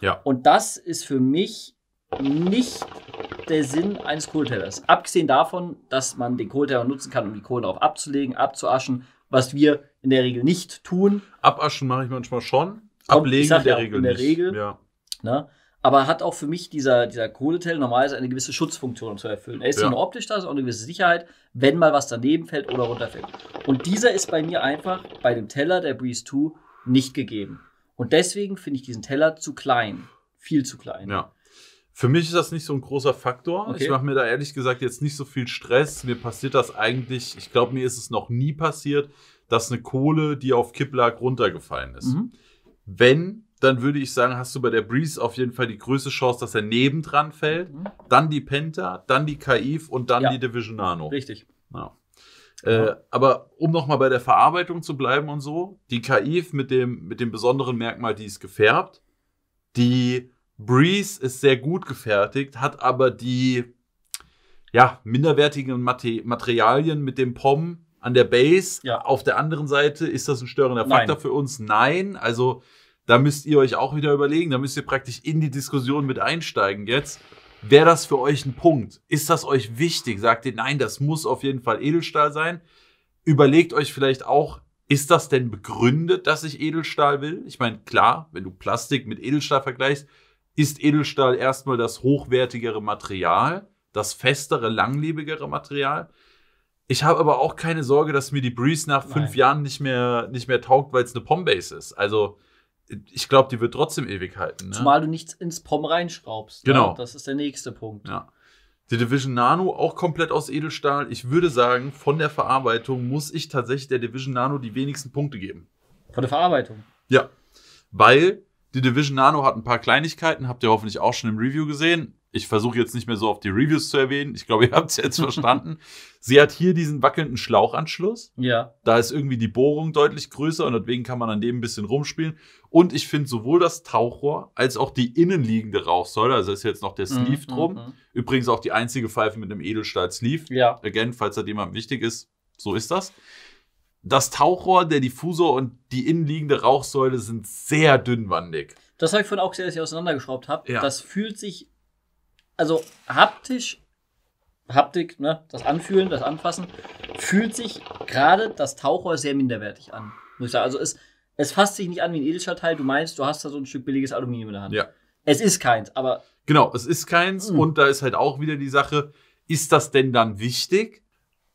Ja. Und das ist für mich nicht der Sinn eines Kohltellers. Abgesehen davon, dass man den Kohlteller nutzen kann, um die Kohle darauf abzulegen, abzuaschen, was wir in der Regel nicht tun. Abaschen mache ich manchmal schon, Kommt, ablegen in der ja, Regel in der nicht. Regel, ja. ne? Aber hat auch für mich dieser, dieser Kohleteller normalerweise eine gewisse Schutzfunktion zu erfüllen. Er ist ja. nur optisch da, ist auch eine gewisse Sicherheit, wenn mal was daneben fällt oder runterfällt. Und dieser ist bei mir einfach bei dem Teller der Breeze 2 nicht gegeben. Und deswegen finde ich diesen Teller zu klein. Viel zu klein. Ja. Für mich ist das nicht so ein großer Faktor. Okay. Ich mache mir da ehrlich gesagt jetzt nicht so viel Stress. Mir passiert das eigentlich, ich glaube, mir ist es noch nie passiert, dass eine Kohle, die auf Kipp lag, runtergefallen ist. Mhm. Wenn, dann würde ich sagen, hast du bei der Breeze auf jeden Fall die größte Chance, dass er nebendran fällt. Mhm. Dann die Penta, dann die Kaif und dann ja. die Divisionano. Richtig. Ja. Äh, aber um nochmal bei der Verarbeitung zu bleiben und so, die Kaif mit dem, mit dem besonderen Merkmal, die ist gefärbt. Die Breeze ist sehr gut gefertigt, hat aber die ja, minderwertigen Materialien mit dem POM an der Base. Ja. Auf der anderen Seite ist das ein störender Faktor Nein. für uns? Nein. Also da müsst ihr euch auch wieder überlegen. Da müsst ihr praktisch in die Diskussion mit einsteigen jetzt. Wäre das für euch ein Punkt? Ist das euch wichtig? Sagt ihr, nein, das muss auf jeden Fall Edelstahl sein. Überlegt euch vielleicht auch, ist das denn begründet, dass ich Edelstahl will? Ich meine, klar, wenn du Plastik mit Edelstahl vergleichst, ist Edelstahl erstmal das hochwertigere Material, das festere, langlebigere Material. Ich habe aber auch keine Sorge, dass mir die Breeze nach fünf Nein. Jahren nicht mehr, nicht mehr taugt, weil es eine Pombase ist. Also ich glaube, die wird trotzdem ewig halten. Ne? Zumal du nichts ins Pom reinschraubst. Ne? Genau. Ne? Das ist der nächste Punkt. Ja. Die Division Nano auch komplett aus Edelstahl. Ich würde sagen, von der Verarbeitung muss ich tatsächlich der Division Nano die wenigsten Punkte geben. Von der Verarbeitung? Ja. Weil die Division Nano hat ein paar Kleinigkeiten, habt ihr hoffentlich auch schon im Review gesehen. Ich versuche jetzt nicht mehr so auf die Reviews zu erwähnen. Ich glaube, ihr habt es jetzt verstanden. Sie hat hier diesen wackelnden Schlauchanschluss. Ja. Da ist irgendwie die Bohrung deutlich größer und deswegen kann man an dem ein bisschen rumspielen. Und ich finde sowohl das Tauchrohr als auch die innenliegende Rauchsäule, also ist jetzt noch der mhm, Sleeve mhm, drum. Mhm. Übrigens auch die einzige Pfeife mit einem Edelstahl-Sleeve. Ja. Again, falls das jemandem wichtig ist, so ist das. Das Tauchrohr, der Diffusor und die innenliegende Rauchsäule sind sehr dünnwandig. Das habe ich vorhin auch gesehen, als ich auseinandergeschraubt habe. Ja. Das fühlt sich, also haptisch, Haptik, ne, das Anfühlen, das Anfassen, fühlt sich gerade das Tauchrohr sehr minderwertig an. Muss ich sagen. Also es, es fasst sich nicht an wie ein Edelstahlteil. Du meinst, du hast da so ein Stück billiges Aluminium in der Hand. Ja. Es ist keins, aber. Genau, es ist keins. Mhm. Und da ist halt auch wieder die Sache, ist das denn dann wichtig?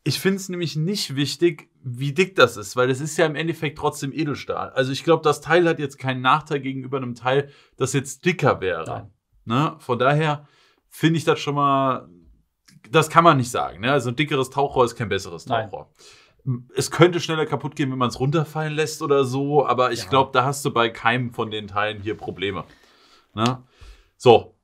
Ich finde es nämlich nicht wichtig, wie dick das ist, weil es ist ja im Endeffekt trotzdem Edelstahl. Also ich glaube, das Teil hat jetzt keinen Nachteil gegenüber einem Teil, das jetzt dicker wäre. Ne? Von daher finde ich das schon mal, das kann man nicht sagen. Ne? Also ein dickeres Tauchrohr ist kein besseres Nein. Tauchrohr. Es könnte schneller kaputt gehen, wenn man es runterfallen lässt oder so, aber ich ja. glaube, da hast du bei keinem von den Teilen hier Probleme. Ne? So,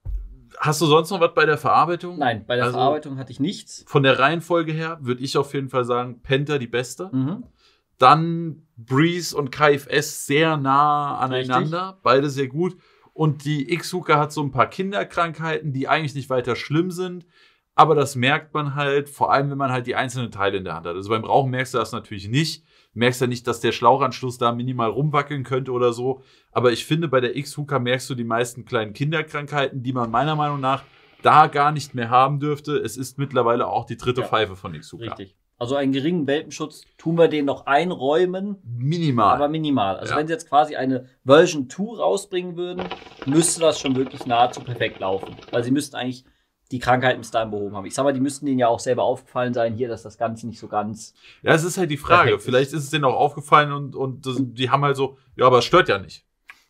Hast du sonst noch was bei der Verarbeitung? Nein, bei der also Verarbeitung hatte ich nichts. Von der Reihenfolge her würde ich auf jeden Fall sagen, Penta die beste. Mhm. Dann Breeze und KFS sehr nah aneinander, Richtig. beide sehr gut. Und die X-Hooker hat so ein paar Kinderkrankheiten, die eigentlich nicht weiter schlimm sind. Aber das merkt man halt, vor allem wenn man halt die einzelnen Teile in der Hand hat. Also beim Rauchen merkst du das natürlich nicht merkst ja nicht, dass der Schlauchanschluss da minimal rumwackeln könnte oder so. Aber ich finde, bei der X-Hooker merkst du die meisten kleinen Kinderkrankheiten, die man meiner Meinung nach da gar nicht mehr haben dürfte. Es ist mittlerweile auch die dritte ja, Pfeife von X-Hooker. Richtig. Also einen geringen Welpenschutz tun wir denen noch einräumen. Minimal. Aber minimal. Also ja. wenn sie jetzt quasi eine Version 2 rausbringen würden, müsste das schon wirklich nahezu perfekt laufen. Weil sie müssten eigentlich die Krankheit bis dahin behoben haben. Ich sag mal, die müssten denen ja auch selber aufgefallen sein, hier, dass das Ganze nicht so ganz. Ja, es ist halt die Frage. Vielleicht ist es denen auch aufgefallen und, und das, die haben halt so, ja, aber es stört ja nicht.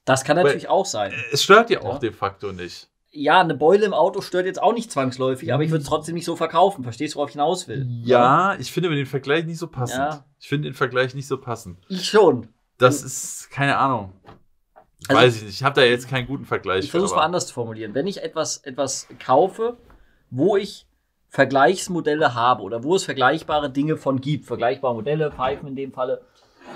Das kann natürlich Weil auch sein. Es stört ja auch ja. de facto nicht. Ja, eine Beule im Auto stört jetzt auch nicht zwangsläufig, aber ich würde es trotzdem nicht so verkaufen. Verstehst du, worauf ich hinaus will? Ja, ich finde den Vergleich nicht so passend. Ja. Ich finde den Vergleich nicht so passend. Ich schon. Das ist keine Ahnung. Also, Weiß ich nicht, ich habe da jetzt keinen guten Vergleich. Ich versuche es mal anders zu formulieren. Wenn ich etwas, etwas kaufe, wo ich Vergleichsmodelle habe oder wo es vergleichbare Dinge von gibt, vergleichbare Modelle, Pfeifen in dem Falle,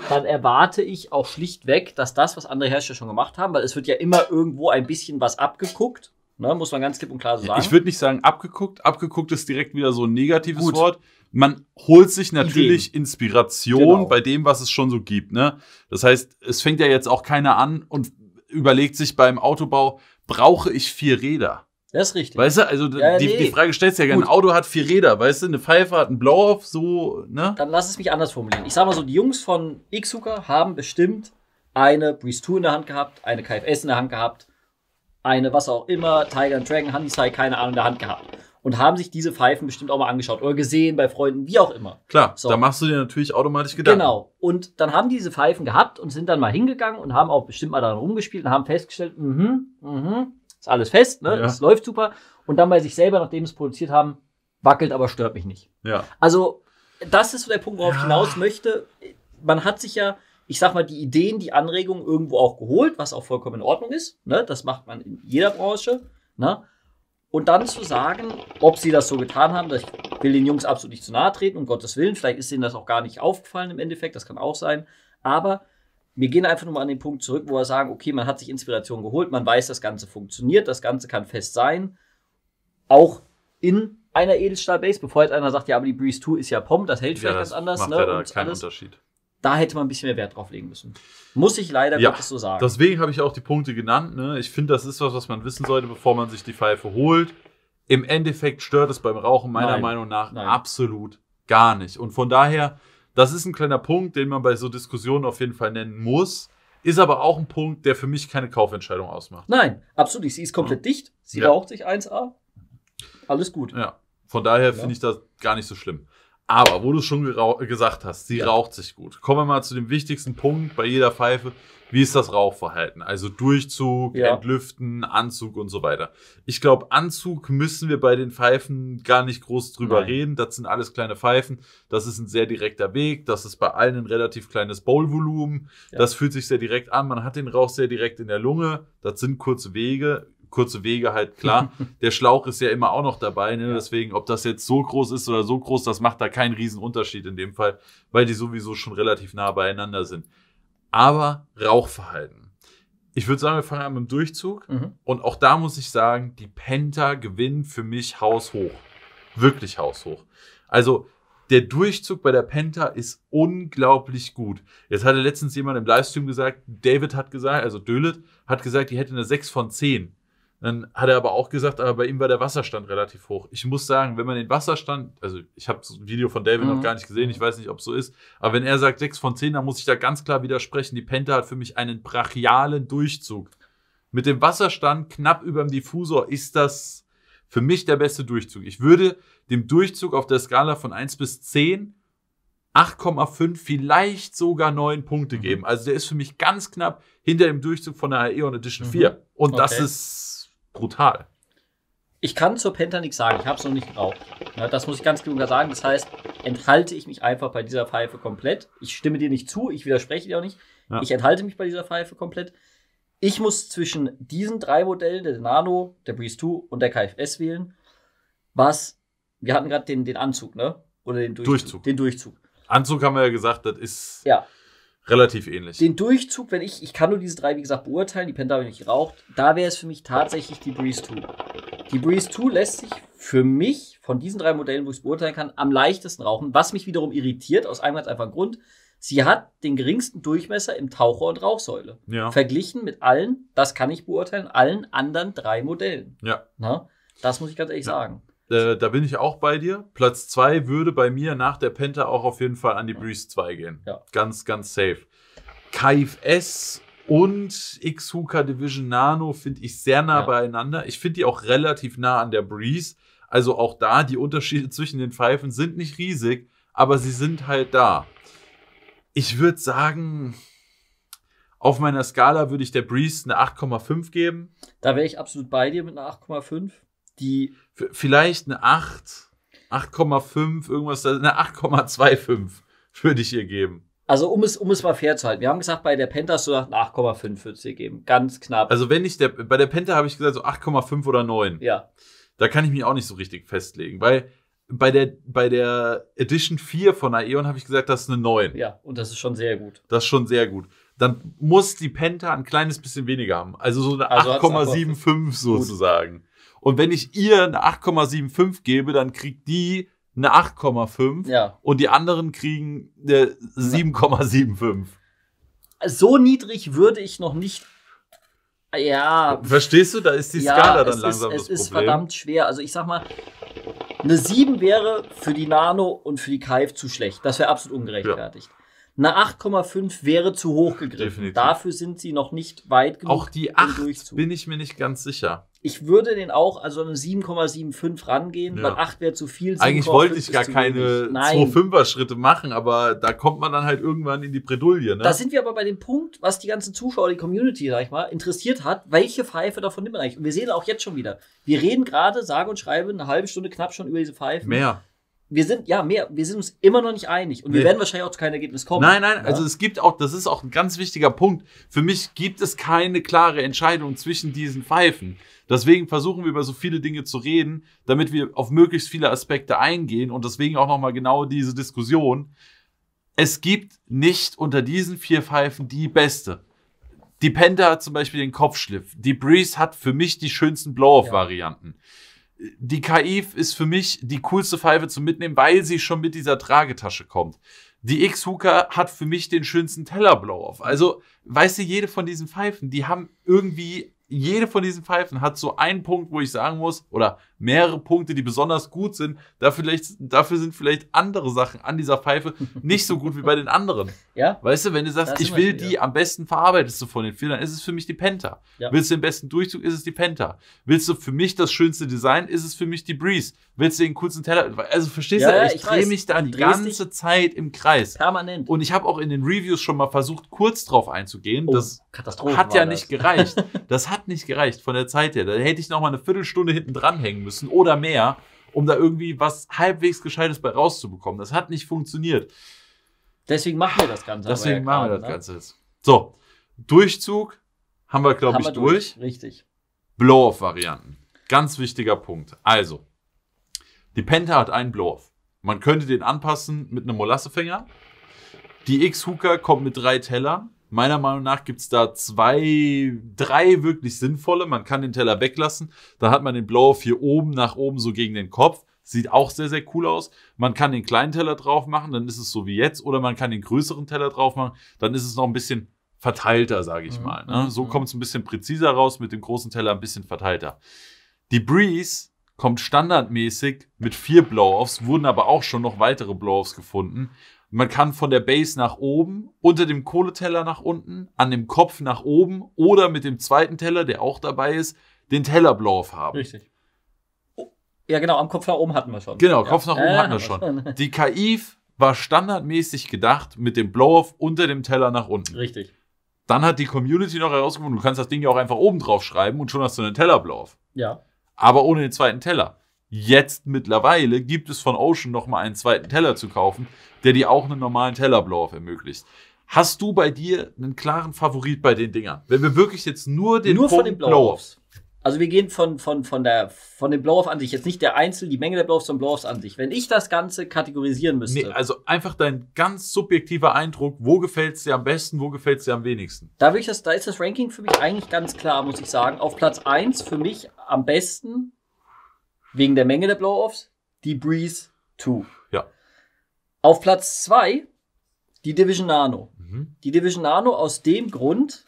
dann erwarte ich auch schlichtweg, dass das, was andere Hersteller schon gemacht haben, weil es wird ja immer irgendwo ein bisschen was abgeguckt, ne, muss man ganz klipp und klar so sagen. Ich würde nicht sagen abgeguckt, abgeguckt ist direkt wieder so ein negatives Gut. Wort. Man holt sich natürlich Ideen. Inspiration genau. bei dem, was es schon so gibt. Ne? Das heißt, es fängt ja jetzt auch keiner an und überlegt sich beim Autobau, brauche ich vier Räder? Das ist richtig. Weißt du, also ja, die, nee. die, Frage stellst du ja gerne. Ein Auto hat vier Räder, weißt du, eine Pfeife hat einen Blow-Off, so, ne? Dann lass es mich anders formulieren. Ich sag mal so, die Jungs von Xuka haben bestimmt eine Breeze 2 in der Hand gehabt, eine KFS in der Hand gehabt, eine was auch immer, Tiger and Dragon, Hansai, keine Ahnung, in der Hand gehabt und haben sich diese Pfeifen bestimmt auch mal angeschaut oder gesehen bei Freunden, wie auch immer. Klar, so. da machst du dir natürlich automatisch Gedanken. Genau. Und dann haben diese Pfeifen gehabt und sind dann mal hingegangen und haben auch bestimmt mal daran rumgespielt und haben festgestellt, mhm, mhm, ist alles fest, ne? Ja. Das läuft super. Und dann bei sich selber, nachdem es produziert haben, wackelt, aber stört mich nicht. Ja. Also, das ist so der Punkt, worauf ja. ich hinaus möchte. Man hat sich ja, ich sag mal, die Ideen, die Anregungen irgendwo auch geholt, was auch vollkommen in Ordnung ist. Ne? Das macht man in jeder Branche. Ne? und dann zu sagen, ob sie das so getan haben. Ich will den Jungs absolut nicht zu nahe treten, um Gottes Willen. Vielleicht ist ihnen das auch gar nicht aufgefallen im Endeffekt, das kann auch sein. Aber wir gehen einfach nochmal an den Punkt zurück, wo wir sagen, okay, man hat sich Inspiration geholt, man weiß, das Ganze funktioniert, das Ganze kann fest sein. Auch in einer Edelstahl-Base, bevor jetzt einer sagt, ja, aber die Breeze 2 ist ja POM, das hält vielleicht das ganz anders. Macht ne, ja da keinen alles. Unterschied da hätte man ein bisschen mehr Wert drauf legen müssen. Muss ich leider ja, Gottes so sagen. Deswegen habe ich auch die Punkte genannt. Ne? Ich finde, das ist was, was man wissen sollte, bevor man sich die Pfeife holt. Im Endeffekt stört es beim Rauchen meiner nein, Meinung nach nein. absolut gar nicht. Und von daher, das ist ein kleiner Punkt, den man bei so Diskussionen auf jeden Fall nennen muss. Ist aber auch ein Punkt, der für mich keine Kaufentscheidung ausmacht. Nein, absolut. nicht. Sie ist komplett ja. dicht. Sie ja. raucht sich 1A. Alles gut. Ja. Von daher ja. finde ich das gar nicht so schlimm. Aber wo du schon gesagt hast, sie ja. raucht sich gut. Kommen wir mal zu dem wichtigsten Punkt bei jeder Pfeife. Wie ist das Rauchverhalten? Also Durchzug, ja. Entlüften, Anzug und so weiter. Ich glaube, Anzug müssen wir bei den Pfeifen gar nicht groß drüber Nein. reden. Das sind alles kleine Pfeifen. Das ist ein sehr direkter Weg. Das ist bei allen ein relativ kleines Bowlvolumen. Ja. Das fühlt sich sehr direkt an. Man hat den Rauch sehr direkt in der Lunge. Das sind kurze Wege kurze Wege halt klar. der Schlauch ist ja immer auch noch dabei, ne? Ja. deswegen, ob das jetzt so groß ist oder so groß, das macht da keinen riesen Unterschied in dem Fall, weil die sowieso schon relativ nah beieinander sind. Aber Rauchverhalten. Ich würde sagen, wir fangen an mit dem Durchzug. Mhm. Und auch da muss ich sagen, die Penta gewinnen für mich haushoch. Wirklich haushoch. Also, der Durchzug bei der Penta ist unglaublich gut. Jetzt hatte letztens jemand im Livestream gesagt, David hat gesagt, also Dölet hat gesagt, die hätte eine 6 von 10. Dann hat er aber auch gesagt, aber bei ihm war der Wasserstand relativ hoch. Ich muss sagen, wenn man den Wasserstand, also ich habe so ein Video von David mhm. noch gar nicht gesehen, ich weiß nicht, ob es so ist, aber wenn er sagt 6 von 10, dann muss ich da ganz klar widersprechen. Die Penta hat für mich einen brachialen Durchzug. Mit dem Wasserstand knapp über dem Diffusor ist das für mich der beste Durchzug. Ich würde dem Durchzug auf der Skala von 1 bis 10 8,5, vielleicht sogar 9 Punkte mhm. geben. Also der ist für mich ganz knapp hinter dem Durchzug von der HE mhm. und Edition mhm. 4. Und okay. das ist brutal. Ich kann zur Penta nichts sagen, ich habe es noch nicht geraucht. Ja, das muss ich ganz klar sagen. Das heißt, enthalte ich mich einfach bei dieser Pfeife komplett. Ich stimme dir nicht zu, ich widerspreche dir auch nicht. Ja. Ich enthalte mich bei dieser Pfeife komplett. Ich muss zwischen diesen drei Modellen, der Nano, der Breeze 2 und der KFS wählen. Was, wir hatten gerade den, den Anzug, ne? Oder den Durchzug. Durchzug. Den Durchzug. Anzug haben wir ja gesagt, das ist. Ja, Relativ ähnlich. Den Durchzug, wenn ich, ich kann nur diese drei, wie gesagt, beurteilen, die Penta habe ich nicht geraucht, da wäre es für mich tatsächlich die Breeze 2. Die Breeze 2 lässt sich für mich von diesen drei Modellen, wo ich es beurteilen kann, am leichtesten rauchen, was mich wiederum irritiert, aus einem ganz einfachen Grund. Sie hat den geringsten Durchmesser im Taucher- und Rauchsäule. Ja. Verglichen mit allen, das kann ich beurteilen, allen anderen drei Modellen. Ja. Na, das muss ich ganz ehrlich ja. sagen. Äh, da bin ich auch bei dir. Platz 2 würde bei mir nach der Penta auch auf jeden Fall an die Breeze 2 gehen. Ja. Ganz, ganz safe. KFS und X-Hooker Division Nano finde ich sehr nah ja. beieinander. Ich finde die auch relativ nah an der Breeze. Also auch da, die Unterschiede zwischen den Pfeifen sind nicht riesig, aber sie sind halt da. Ich würde sagen, auf meiner Skala würde ich der Breeze eine 8,5 geben. Da wäre ich absolut bei dir mit einer 8,5 die. Vielleicht eine 8, 8,5, irgendwas, also eine 8,25 würde ich ihr geben. Also um es, um es mal fair zu halten. Wir haben gesagt, bei der Penta hast du gesagt, 8,5 würde ihr geben. Ganz knapp. Also wenn ich der, bei der Penta habe ich gesagt, so 8,5 oder 9. Ja. Da kann ich mich auch nicht so richtig festlegen, weil bei der, bei der Edition 4 von Aeon habe ich gesagt, das ist eine 9. Ja, und das ist schon sehr gut. Das ist schon sehr gut. Dann muss die Penta ein kleines bisschen weniger haben. Also so eine also 8,75 sozusagen. Gut. Und wenn ich ihr eine 8,75 gebe, dann kriegt die eine 8,5 ja. und die anderen kriegen eine 7,75. So niedrig würde ich noch nicht. Ja. Verstehst du? Da ist die Skala ja, dann langsam ist, das Problem. Es ist verdammt schwer. Also ich sag mal, eine 7 wäre für die Nano und für die Kaif zu schlecht. Das wäre absolut ungerechtfertigt. Ja. Eine 8,5 wäre zu hoch gegriffen. Definitiv. Dafür sind sie noch nicht weit genug. Auch die 8 bin ich mir nicht ganz sicher. Ich würde den auch, an so eine 7,75 rangehen, ja. weil 8 wäre zu viel. Eigentlich wollte ich gar keine 2,5er-Schritte machen, aber da kommt man dann halt irgendwann in die Bredouille. Ne? Da sind wir aber bei dem Punkt, was die ganzen Zuschauer, die Community, sag ich mal, interessiert hat, welche Pfeife davon nimmt man eigentlich? Und wir sehen auch jetzt schon wieder. Wir reden gerade, sage und schreibe, eine halbe Stunde knapp schon über diese Pfeife. Mehr wir sind, ja, mehr, wir sind uns immer noch nicht einig und wir werden wahrscheinlich auch zu keinem Ergebnis kommen. Nein, nein, also ja? also es gibt auch, das ist auch ein ganz wichtiger Punkt. Für mich gibt es keine klare Entscheidung zwischen diesen Pfeifen. Deswegen versuchen wir über so viele Dinge zu reden, damit wir auf möglichst viele Aspekte eingehen und deswegen auch nochmal genau diese Diskussion. Es gibt nicht unter diesen vier Pfeifen die beste. Die Penta hat zum Beispiel den Kopfschliff. Die Breeze hat für mich die schönsten Blow-Off-Varianten. Ja die KI ist für mich die coolste Pfeife zum Mitnehmen, weil sie schon mit dieser Tragetasche kommt. Die X-Hooker hat für mich den schönsten teller blow off Also, weißt du, jede von diesen Pfeifen, die haben irgendwie jede von diesen Pfeifen hat so einen Punkt, wo ich sagen muss, oder mehrere Punkte, die besonders gut sind. Dafür, dafür sind vielleicht andere Sachen an dieser Pfeife nicht so gut wie bei den anderen. Ja. Weißt du, wenn du sagst, ich will die am besten verarbeitest du von den vier, dann ist es für mich die Penta. Ja. Willst du den besten Durchzug, ist es die Penta. Willst du für mich das schönste Design, ist es für mich die Breeze. Willst du den kurzen Teller, also verstehst ja, du, ich, ich drehe mich da die ganze Zeit im Kreis. Permanent. Und ich habe auch in den Reviews schon mal versucht, kurz drauf einzugehen. Oh, das hat ja nicht gereicht. Das hat hat nicht gereicht von der Zeit her. Da hätte ich noch mal eine Viertelstunde hinten dranhängen müssen oder mehr, um da irgendwie was halbwegs Gescheites bei rauszubekommen. Das hat nicht funktioniert. Deswegen machen wir das Ganze. Deswegen ja machen wir das ne? Ganze jetzt. So, Durchzug haben wir, glaube ich, wir durch. durch. Richtig. Blow-off-Varianten. Ganz wichtiger Punkt. Also, die Penta hat einen Blow-off. Man könnte den anpassen mit einem Molassefänger. Die X-Hooker kommt mit drei Tellern. Meiner Meinung nach gibt's da zwei, drei wirklich sinnvolle. Man kann den Teller weglassen. Da hat man den Blow-Off hier oben nach oben so gegen den Kopf. Sieht auch sehr, sehr cool aus. Man kann den kleinen Teller drauf machen, dann ist es so wie jetzt. Oder man kann den größeren Teller drauf machen, dann ist es noch ein bisschen verteilter, sage ich mhm. mal. Ne? So mhm. kommt es ein bisschen präziser raus, mit dem großen Teller ein bisschen verteilter. Die Breeze kommt standardmäßig mit vier Blow-Offs, wurden aber auch schon noch weitere Blow-Offs gefunden. Man kann von der Base nach oben, unter dem Kohleteller nach unten, an dem Kopf nach oben oder mit dem zweiten Teller, der auch dabei ist, den Teller blow haben. Richtig. Ja, genau, am Kopf nach oben hatten wir schon. Genau, ja. Kopf nach oben äh, hatten wir schon. Die KIF war standardmäßig gedacht mit dem Blow-Off unter dem Teller nach unten. Richtig. Dann hat die Community noch herausgefunden, du kannst das Ding ja auch einfach oben drauf schreiben und schon hast du einen Teller-Blow-Off. Ja. Aber ohne den zweiten Teller jetzt mittlerweile gibt es von Ocean nochmal einen zweiten Teller zu kaufen, der dir auch einen normalen Teller Blow-Off ermöglicht. Hast du bei dir einen klaren Favorit bei den Dingern? Wenn wir wirklich jetzt nur den, nur Punkt von den Blow-Offs. Also wir gehen von, von, von, der, von dem Blow-Off an sich. Jetzt nicht der Einzel, die Menge der Blow-Offs, sondern Blow-Offs an sich. Wenn ich das Ganze kategorisieren müsste. Nee, also einfach dein ganz subjektiver Eindruck. Wo gefällt es dir am besten, wo gefällt es dir am wenigsten? Da, will ich das, da ist das Ranking für mich eigentlich ganz klar, muss ich sagen. Auf Platz 1 für mich am besten wegen der Menge der Blow-Offs die Breeze 2. Ja. Auf Platz 2 die Division Nano. Mhm. Die Division Nano aus dem Grund,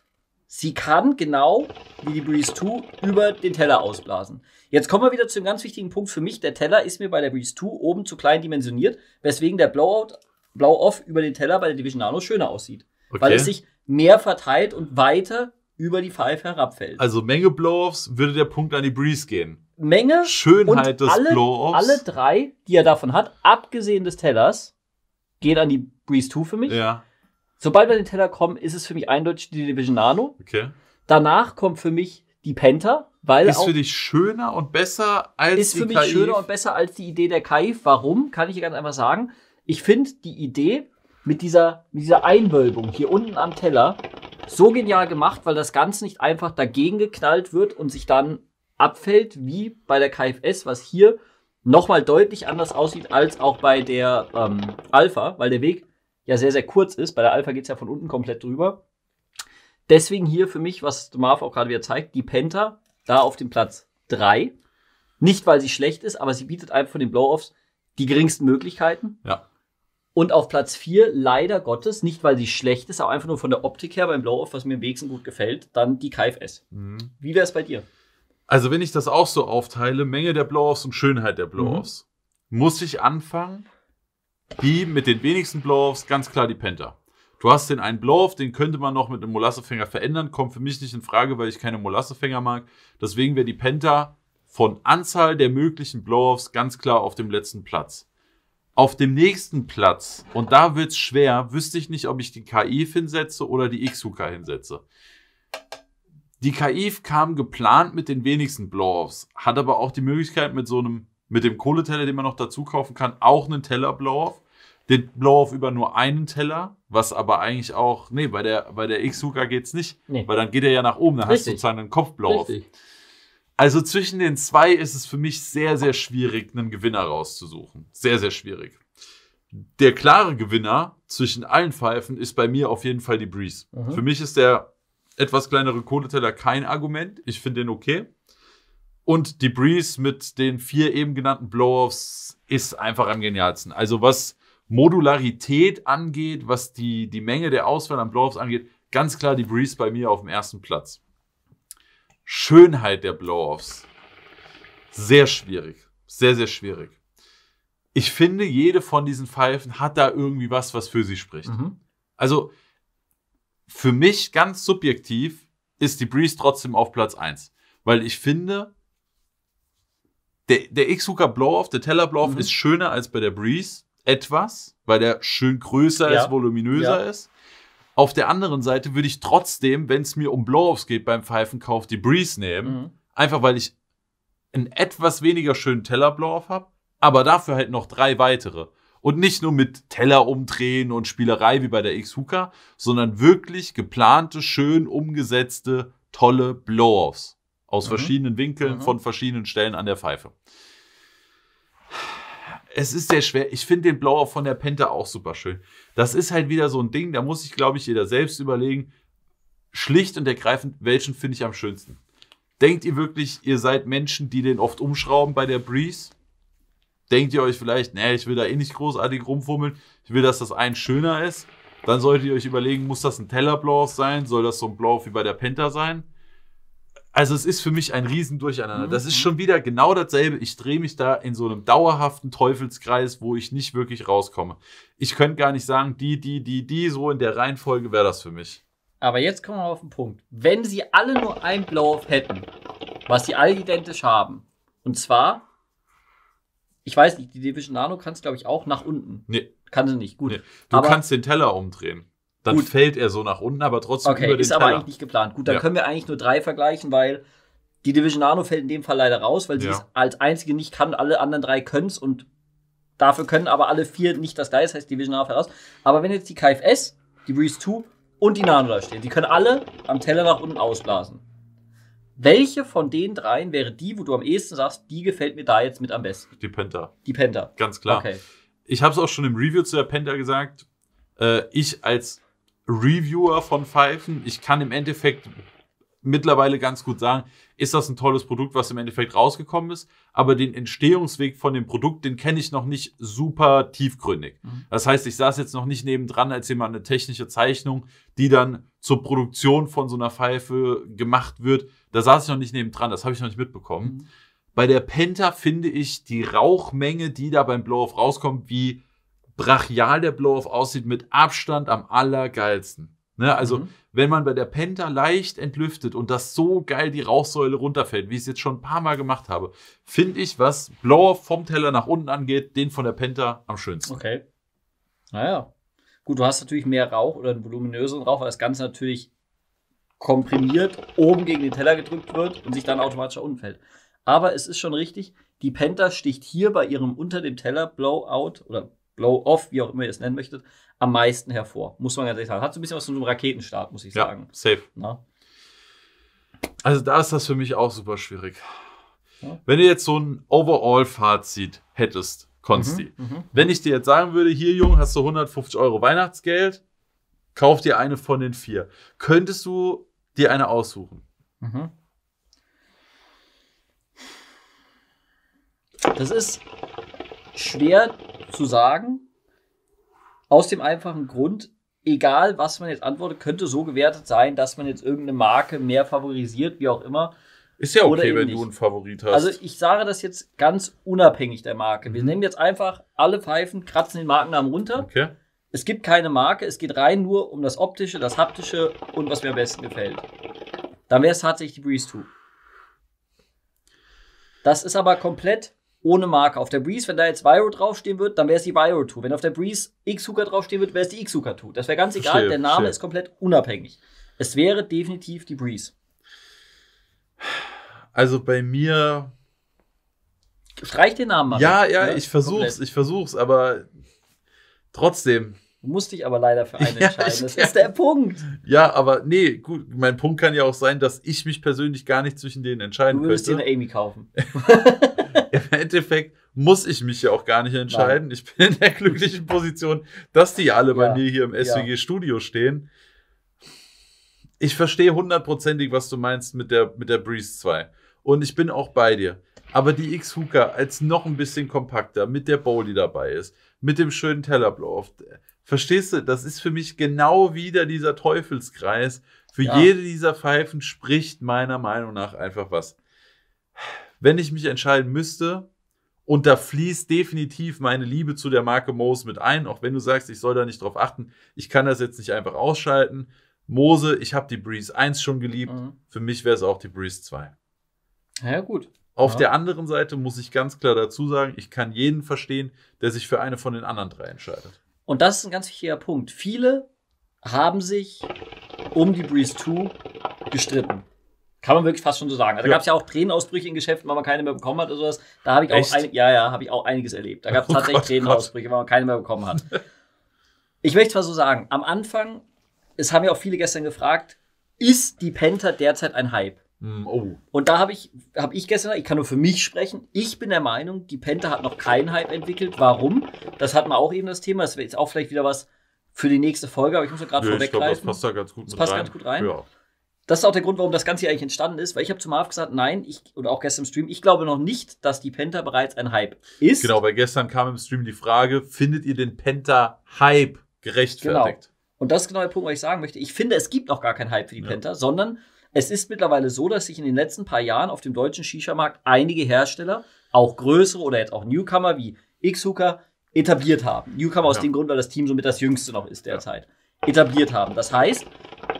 sie kann genau wie die Breeze 2 über den Teller ausblasen. Jetzt kommen wir wieder zu einem ganz wichtigen Punkt für mich. Der Teller ist mir bei der Breeze 2 oben zu klein dimensioniert, weswegen der Blowout, Blow-Off über den Teller bei der Division Nano schöner aussieht. Okay. Weil es sich mehr verteilt und weiter über die Pfeife herabfällt. Also Menge Blow-Offs würde der Punkt an die Breeze gehen. Menge Schönheit und des alle, Blow-offs. alle drei, die er davon hat, abgesehen des Tellers, gehen an die Breeze 2 für mich. Ja. Sobald wir den Teller kommen, ist es für mich eindeutig die Division Nano. Okay. Danach kommt für mich die Penta, weil ist für dich schöner und besser als ist für mich Kaif. schöner und besser als die Idee der Kaif. Warum? Kann ich ganz einfach sagen. Ich finde die Idee mit dieser mit dieser Einwölbung hier unten am Teller so genial gemacht, weil das Ganze nicht einfach dagegen geknallt wird und sich dann abfällt, wie bei der KFS, was hier nochmal deutlich anders aussieht als auch bei der ähm, Alpha, weil der Weg ja sehr, sehr kurz ist. Bei der Alpha geht es ja von unten komplett drüber. Deswegen hier für mich, was Marv auch gerade wieder zeigt, die Penta da auf dem Platz 3. Nicht, weil sie schlecht ist, aber sie bietet einfach von den Blow-Offs die geringsten Möglichkeiten. Ja. Und auf Platz 4, leider Gottes, nicht weil sie schlecht ist, aber einfach nur von der Optik her beim Blow-Off, was mir am wenigsten gut gefällt, dann die KFS. Mhm. Wie wäre es bei dir? Also wenn ich das auch so aufteile, Menge der Blow-Offs und Schönheit der Blow-Offs, mhm. muss ich anfangen, wie mit den wenigsten Blow-Offs, ganz klar die Penta. Du hast den einen Blow-Off, den könnte man noch mit einem Molassefänger verändern, kommt für mich nicht in Frage, weil ich keine Molassefänger mag. Deswegen wäre die Penta von Anzahl der möglichen Blow-Offs ganz klar auf dem letzten Platz. Auf dem nächsten Platz, und da wird's schwer, wüsste ich nicht, ob ich die KI hinsetze oder die X-Hooker hinsetze. Die KI kam geplant mit den wenigsten Blow-Offs, hat aber auch die Möglichkeit mit so einem, mit dem Kohleteller, den man noch dazu kaufen kann, auch einen Teller-Blow-Off. Den Blow-Off über nur einen Teller, was aber eigentlich auch, nee, bei der, bei der X-Hooker geht's nicht, nee. weil dann geht er ja nach oben, dann Richtig. hast du sozusagen einen Kopf-Blow-Off. Also zwischen den zwei ist es für mich sehr, sehr schwierig, einen Gewinner rauszusuchen. Sehr, sehr schwierig. Der klare Gewinner zwischen allen Pfeifen ist bei mir auf jeden Fall die Breeze. Mhm. Für mich ist der etwas kleinere Kohleteller kein Argument. Ich finde den okay. Und Debris mit den vier eben genannten Blow-Offs ist einfach am genialsten. Also was Modularität angeht, was die, die Menge der Auswahl an Blow-Offs angeht, ganz klar Debris bei mir auf dem ersten Platz. Schönheit der Blow-Offs. Sehr schwierig. Sehr, sehr schwierig. Ich finde, jede von diesen Pfeifen hat da irgendwie was, was für sie spricht. Mhm. Also, für mich ganz subjektiv ist die Breeze trotzdem auf Platz 1. Weil ich finde, der, der X-Hooker Blow-Off, der Teller Blow-Off mhm. ist schöner als bei der Breeze. Etwas, weil der schön größer ja. ist, voluminöser ja. ist. Auf der anderen Seite würde ich trotzdem, wenn es mir um Blow-Offs geht beim Pfeifenkauf, die Breeze nehmen. Mhm. Einfach weil ich einen etwas weniger schönen Teller Blow-Off habe, aber dafür halt noch drei weitere. Und nicht nur mit Teller umdrehen und Spielerei wie bei der X-Hooker, sondern wirklich geplante, schön umgesetzte, tolle Blow-Offs. Aus mhm. verschiedenen Winkeln, mhm. von verschiedenen Stellen an der Pfeife. Es ist sehr schwer. Ich finde den Blow-Off von der Penta auch super schön. Das ist halt wieder so ein Ding, da muss ich, glaube ich, jeder selbst überlegen. Schlicht und ergreifend, welchen finde ich am schönsten? Denkt ihr wirklich, ihr seid Menschen, die den oft umschrauben bei der Breeze? denkt ihr euch vielleicht, nee, ich will da eh nicht großartig rumfummeln, ich will, dass das ein schöner ist, dann solltet ihr euch überlegen, muss das ein Teller Blow-Off sein, soll das so ein Blow-Off wie bei der Penta sein? Also es ist für mich ein Riesendurcheinander. Mhm. Das ist mhm. schon wieder genau dasselbe. Ich drehe mich da in so einem dauerhaften Teufelskreis, wo ich nicht wirklich rauskomme. Ich könnte gar nicht sagen, die, die, die, die, so in der Reihenfolge wäre das für mich. Aber jetzt kommen wir auf den Punkt. Wenn sie alle nur ein Blow-Off hätten, was sie alle identisch haben, und zwar ich weiß nicht, die Division Nano kannst, glaube ich, auch nach unten. Nee. Kann sie nicht, gut. Nee. Du aber kannst den Teller umdrehen. Dann gut. fällt er so nach unten, aber trotzdem okay, über den Teller. Okay, ist aber eigentlich nicht geplant. Gut, dann ja. können wir eigentlich nur drei vergleichen, weil die Division Nano fällt in dem Fall leider raus, weil sie ja. es als einzige nicht kann. Alle anderen drei können es und dafür können aber alle vier nicht das Geist, heißt, Division Nano fällt raus. Aber wenn jetzt die KFS, die Breeze 2 und die Nano da stehen, die können alle am Teller nach unten ausblasen. Welche von den dreien wäre die, wo du am ehesten sagst, die gefällt mir da jetzt mit am besten? Die Penta. Die Penta. Ganz klar. Okay. Ich habe es auch schon im Review zu der Penta gesagt. Äh, ich als Reviewer von Pfeifen, ich kann im Endeffekt mittlerweile ganz gut sagen, ist das ein tolles Produkt, was im Endeffekt rausgekommen ist. Aber den Entstehungsweg von dem Produkt, den kenne ich noch nicht super tiefgründig. Mhm. Das heißt, ich saß jetzt noch nicht nebendran als jemand eine technische Zeichnung, die dann zur Produktion von so einer Pfeife gemacht wird. Da saß ich noch nicht nebendran, das habe ich noch nicht mitbekommen. Mhm. Bei der Penta finde ich die Rauchmenge, die da beim Blow-Off rauskommt, wie brachial der Blow-Off aussieht, mit Abstand am allergeilsten. Ne? Also mhm wenn man bei der Penta leicht entlüftet und das so geil die Rauchsäule runterfällt, wie ich es jetzt schon ein paar Mal gemacht habe, finde ich, was Blower vom Teller nach unten angeht, den von der Penta am schönsten. Okay. Naja. Gut, du hast natürlich mehr Rauch oder einen voluminöseren Rauch, weil das Ganze natürlich komprimiert oben gegen den Teller gedrückt wird und sich dann automatisch unten fällt. Aber es ist schon richtig, die Penta sticht hier bei ihrem unter dem Teller Blowout oder Blow-Off, wie auch immer ihr es nennen möchtet, am meisten hervor, muss man ganz ehrlich sagen. Hat so ein bisschen was von so einem Raketenstart, muss ich ja, sagen. Safe. Na? Also da ist das für mich auch super schwierig. Ja. Wenn du jetzt so ein Overall-Fazit hättest, Konsti, mhm, mhm. wenn ich dir jetzt sagen würde, hier Jung, hast du 150 Euro Weihnachtsgeld, kauf dir eine von den vier. Könntest du dir eine aussuchen? Mhm. Das ist schwer zu sagen, aus dem einfachen Grund, egal was man jetzt antwortet, könnte so gewertet sein, dass man jetzt irgendeine Marke mehr favorisiert, wie auch immer. Ist ja okay, wenn nicht. du einen Favorit hast. Also ich sage das jetzt ganz unabhängig der Marke. Wir mhm. nehmen jetzt einfach alle Pfeifen, kratzen den Markennamen runter. Okay. Es gibt keine Marke, es geht rein nur um das Optische, das Haptische und was mir am besten gefällt. Dann wäre es tatsächlich die Breeze 2. Das ist aber komplett ohne Marke. Auf der Breeze, wenn da jetzt Viro draufstehen wird, dann wäre es die Viro 2. Wenn auf der Breeze X-Hooker draufstehen wird, wäre es die X-Hooker 2. Das wäre ganz egal, verstehe, der Name verstehe. ist komplett unabhängig. Es wäre definitiv die Breeze. Also bei mir. Streich den Namen mal. Ja, ja, ja, ne? ich versuch's, komplett. ich versuch's, aber trotzdem. Du musst dich aber leider für einen ja, entscheiden. das ist der Punkt. Ja, aber nee, gut, mein Punkt kann ja auch sein, dass ich mich persönlich gar nicht zwischen denen entscheiden könnte. Du würdest dir eine Amy kaufen. Endeffekt muss ich mich ja auch gar nicht entscheiden. Nein. Ich bin in der glücklichen Position, dass die alle ja, bei mir hier im SWG-Studio ja. stehen. Ich verstehe hundertprozentig, was du meinst mit der, mit der Breeze 2. Und ich bin auch bei dir. Aber die X-Hooker als noch ein bisschen kompakter, mit der Bowl, die dabei ist, mit dem schönen Tellerblow. Verstehst du, das ist für mich genau wieder dieser Teufelskreis. Für ja. jede dieser Pfeifen spricht meiner Meinung nach einfach was. Wenn ich mich entscheiden müsste, und da fließt definitiv meine Liebe zu der Marke Mose mit ein, auch wenn du sagst, ich soll da nicht drauf achten. Ich kann das jetzt nicht einfach ausschalten. Mose, ich habe die Breeze 1 schon geliebt. Mhm. Für mich wäre es auch die Breeze 2. Ja, gut. Auf ja. der anderen Seite muss ich ganz klar dazu sagen, ich kann jeden verstehen, der sich für eine von den anderen drei entscheidet. Und das ist ein ganz wichtiger Punkt. Viele haben sich um die Breeze 2 gestritten. Kann man wirklich fast schon so sagen. Also, da gab es ja auch Tränenausbrüche in Geschäften, weil man keine mehr bekommen hat oder sowas. Da habe ich auch ein, ja, ja, habe ich auch einiges erlebt. Da gab es oh tatsächlich Gott, Tränenausbrüche, Gott. weil man keine mehr bekommen hat. ich möchte mal so sagen, am Anfang, es haben ja auch viele gestern gefragt, ist die Penta derzeit ein Hype? Hm, oh. Und da habe ich, hab ich gestern, ich kann nur für mich sprechen, ich bin der Meinung, die Penta hat noch keinen Hype entwickelt. Warum? Das hatten wir auch eben das Thema. Das wäre jetzt auch vielleicht wieder was für die nächste Folge, aber ich muss ja gerade vorweggreifen. Das passt da ganz gut das passt rein. ganz gut rein. Ja das ist auch der Grund, warum das Ganze hier eigentlich entstanden ist, weil ich habe zu Marv gesagt, nein, ich, oder auch gestern im Stream, ich glaube noch nicht, dass die Penta bereits ein Hype ist. Genau, weil gestern kam im Stream die Frage, findet ihr den Penta-Hype gerechtfertigt? Genau. Und das ist genau der Punkt, wo ich sagen möchte. Ich finde, es gibt noch gar keinen Hype für die ja. Penta, sondern es ist mittlerweile so, dass sich in den letzten paar Jahren auf dem deutschen Shisha-Markt einige Hersteller, auch größere oder jetzt auch Newcomer wie X-Hooker, etabliert haben. Newcomer ja. aus dem Grund, weil das Team somit das jüngste noch ist derzeit. Ja. Etabliert haben. Das heißt,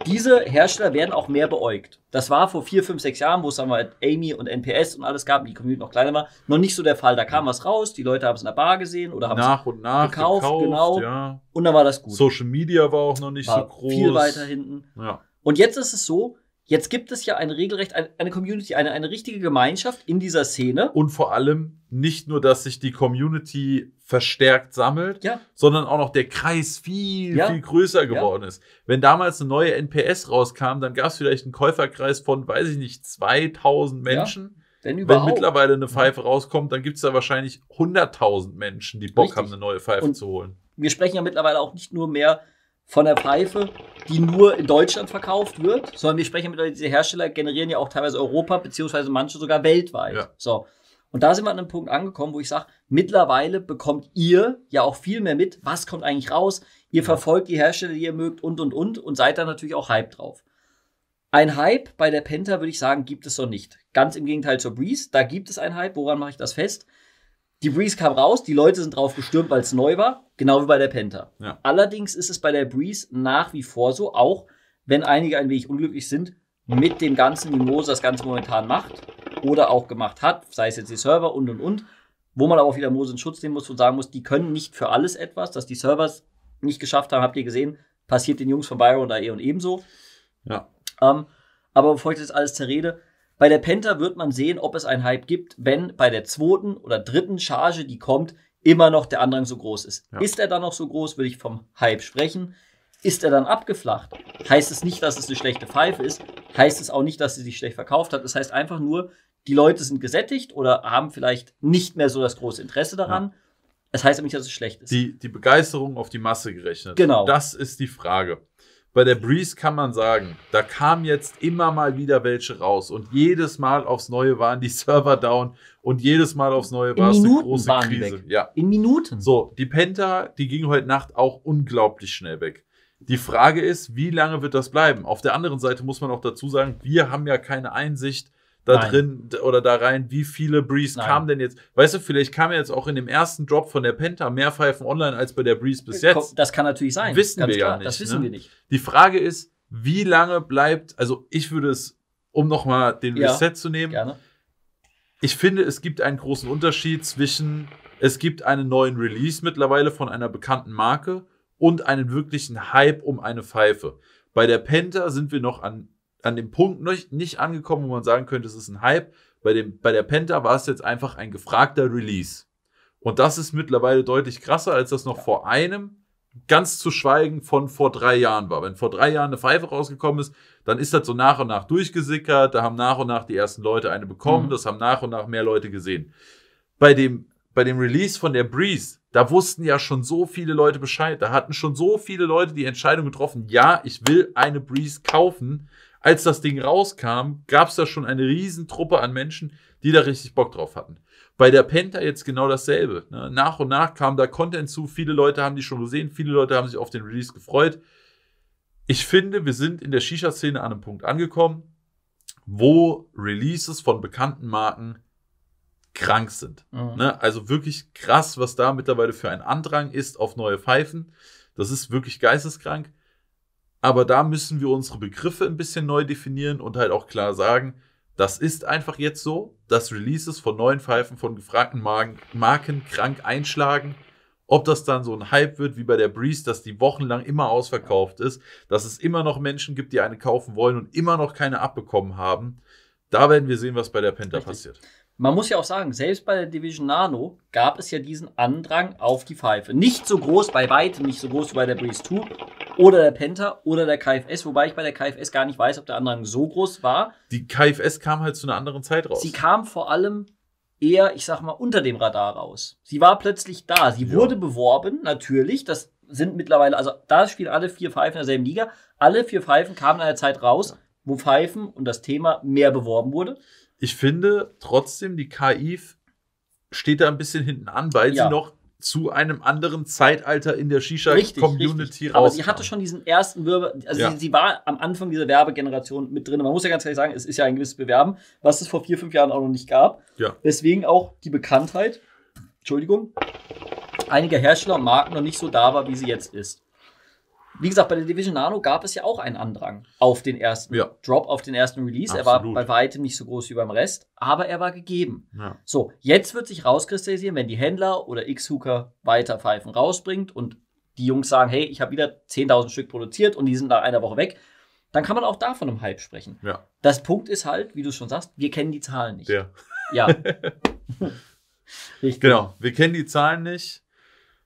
diese Hersteller werden auch mehr beäugt. Das war vor vier, fünf, sechs Jahren, wo es sagen Amy und NPS und alles gab, die Community noch kleiner war, noch nicht so der Fall. Da kam was raus, die Leute haben es in der Bar gesehen oder haben nach und nach gekauft, gekauft genau. Ja. Und dann war das gut. Social Media war auch noch nicht war so groß. Viel weiter hinten. Ja. Und jetzt ist es so, Jetzt gibt es ja ein regelrecht, eine Community, eine, eine richtige Gemeinschaft in dieser Szene. Und vor allem nicht nur, dass sich die Community verstärkt sammelt, ja. sondern auch noch der Kreis viel, ja. viel größer geworden ja. ist. Wenn damals eine neue NPS rauskam, dann gab es vielleicht einen Käuferkreis von, weiß ich nicht, 2000 Menschen. Wenn, Wenn mittlerweile eine Pfeife rauskommt, dann gibt es da wahrscheinlich 100.000 Menschen, die Bock Richtig. haben, eine neue Pfeife Und zu holen. Wir sprechen ja mittlerweile auch nicht nur mehr von der Pfeife, die nur in Deutschland verkauft wird, sondern wir sprechen mit diese Hersteller generieren ja auch teilweise Europa, beziehungsweise manche sogar weltweit. Ja. So. Und da sind wir an einem Punkt angekommen, wo ich sage, mittlerweile bekommt ihr ja auch viel mehr mit, was kommt eigentlich raus. Ihr verfolgt die Hersteller, die ihr mögt und, und, und und seid da natürlich auch Hype drauf. Ein Hype bei der Penta, würde ich sagen, gibt es so nicht. Ganz im Gegenteil zur Breeze, da gibt es ein Hype. Woran mache ich das fest? Die Breeze kam raus, die Leute sind drauf gestürmt, weil es neu war, genau wie bei der Penta. Ja. Allerdings ist es bei der Breeze nach wie vor so, auch wenn einige ein wenig unglücklich sind, mit dem ganzen, wie Mose das Ganze momentan macht oder auch gemacht hat, sei es jetzt die Server und und und, wo man aber auch wieder Mose in Schutz nehmen muss und sagen muss, die können nicht für alles etwas, dass die Servers nicht geschafft haben, habt ihr gesehen, passiert den Jungs von Byron da eh und ebenso. Ja. Ähm, aber bevor ich das alles zerrede, bei der Penta wird man sehen, ob es einen Hype gibt, wenn bei der zweiten oder dritten Charge, die kommt, immer noch der Andrang so groß ist. Ja. Ist er dann noch so groß, würde ich vom Hype sprechen. Ist er dann abgeflacht? Heißt es nicht, dass es eine schlechte Pfeife ist. Heißt es auch nicht, dass sie sich schlecht verkauft hat. Das heißt einfach nur, die Leute sind gesättigt oder haben vielleicht nicht mehr so das große Interesse daran. Ja. Das heißt aber nicht, dass es schlecht ist. Die, die Begeisterung auf die Masse gerechnet. Genau. Das ist die Frage bei der Breeze kann man sagen, da kam jetzt immer mal wieder welche raus und jedes Mal aufs Neue waren die Server down und jedes Mal aufs Neue war es eine große waren Krise. Weg. Ja. In Minuten. So, die Penta, die ging heute Nacht auch unglaublich schnell weg. Die Frage ist, wie lange wird das bleiben? Auf der anderen Seite muss man auch dazu sagen, wir haben ja keine Einsicht da Nein. drin oder da rein, wie viele Breeze Nein. kamen denn jetzt? Weißt du, vielleicht kam jetzt auch in dem ersten Drop von der Penta mehr Pfeifen online als bei der Breeze bis äh, jetzt. Das kann natürlich sein. Wissen Ganz wir klar. ja nicht. Das ne? wissen ne? wir nicht. Die Frage ist, wie lange bleibt, also ich würde es, um nochmal den ja, Reset zu nehmen, gerne. ich finde, es gibt einen großen Unterschied zwischen, es gibt einen neuen Release mittlerweile von einer bekannten Marke und einen wirklichen Hype um eine Pfeife. Bei der Penta sind wir noch an an dem Punkt nicht, nicht angekommen, wo man sagen könnte, es ist ein Hype. Bei, dem, bei der Penta war es jetzt einfach ein gefragter Release. Und das ist mittlerweile deutlich krasser, als das noch ja. vor einem, ganz zu schweigen von vor drei Jahren war. Wenn vor drei Jahren eine Pfeife rausgekommen ist, dann ist das so nach und nach durchgesickert. Da haben nach und nach die ersten Leute eine bekommen. Mhm. Das haben nach und nach mehr Leute gesehen. Bei dem, bei dem Release von der Breeze, da wussten ja schon so viele Leute Bescheid. Da hatten schon so viele Leute die Entscheidung getroffen, ja, ich will eine Breeze kaufen als das Ding rauskam, gab es da schon eine Riesentruppe an Menschen, die da richtig Bock drauf hatten. Bei der Penta jetzt genau dasselbe. Ne? Nach und nach kam da Content zu. Viele Leute haben die schon gesehen. Viele Leute haben sich auf den Release gefreut. Ich finde, wir sind in der Shisha-Szene an einem Punkt angekommen, wo Releases von bekannten Marken krank sind. Mhm. Ne? Also wirklich krass, was da mittlerweile für ein Andrang ist auf neue Pfeifen. Das ist wirklich geisteskrank. Aber da müssen wir unsere Begriffe ein bisschen neu definieren und halt auch klar sagen, das ist einfach jetzt so, dass Releases von neuen Pfeifen von gefragten Marken krank einschlagen. Ob das dann so ein Hype wird wie bei der Breeze, dass die wochenlang immer ausverkauft ist, dass es immer noch Menschen gibt, die eine kaufen wollen und immer noch keine abbekommen haben. Da werden wir sehen, was bei der Penta Richtig. passiert man muss ja auch sagen, selbst bei der Division Nano gab es ja diesen Andrang auf die Pfeife. Nicht so groß, bei weitem nicht so groß wie bei der Breeze 2 oder der Penta oder der KFS, wobei ich bei der KFS gar nicht weiß, ob der Andrang so groß war. Die KFS kam halt zu einer anderen Zeit raus. Sie kam vor allem eher, ich sag mal, unter dem Radar raus. Sie war plötzlich da. Sie ja. wurde beworben, natürlich. Das sind mittlerweile, also da spielen alle vier Pfeifen in derselben Liga. Alle vier Pfeifen kamen in der Zeit raus, wo Pfeifen und das Thema mehr beworben wurde ich finde trotzdem, die KI steht da ein bisschen hinten an, weil ja. sie noch zu einem anderen Zeitalter in der Shisha-Community raus. Aber sie hatte schon diesen ersten Wirbel, also ja. sie, sie, war am Anfang dieser Werbegeneration mit drin. Man muss ja ganz ehrlich sagen, es ist ja ein gewisses Bewerben, was es vor vier, fünf Jahren auch noch nicht gab. Ja. Deswegen auch die Bekanntheit, Entschuldigung, einiger Hersteller und Marken noch nicht so da war, wie sie jetzt ist wie gesagt, bei der Division Nano gab es ja auch einen Andrang auf den ersten ja. Drop, auf den ersten Release. Absolut. Er war bei weitem nicht so groß wie beim Rest, aber er war gegeben. Ja. So, jetzt wird sich rauskristallisieren, wenn die Händler oder X-Hooker weiter Pfeifen rausbringt und die Jungs sagen, hey, ich habe wieder 10.000 Stück produziert und die sind nach einer Woche weg, dann kann man auch da von einem Hype sprechen. Ja. Das Punkt ist halt, wie du schon sagst, wir kennen die Zahlen nicht. Ja. ja. Richtig. Genau, wir kennen die Zahlen nicht.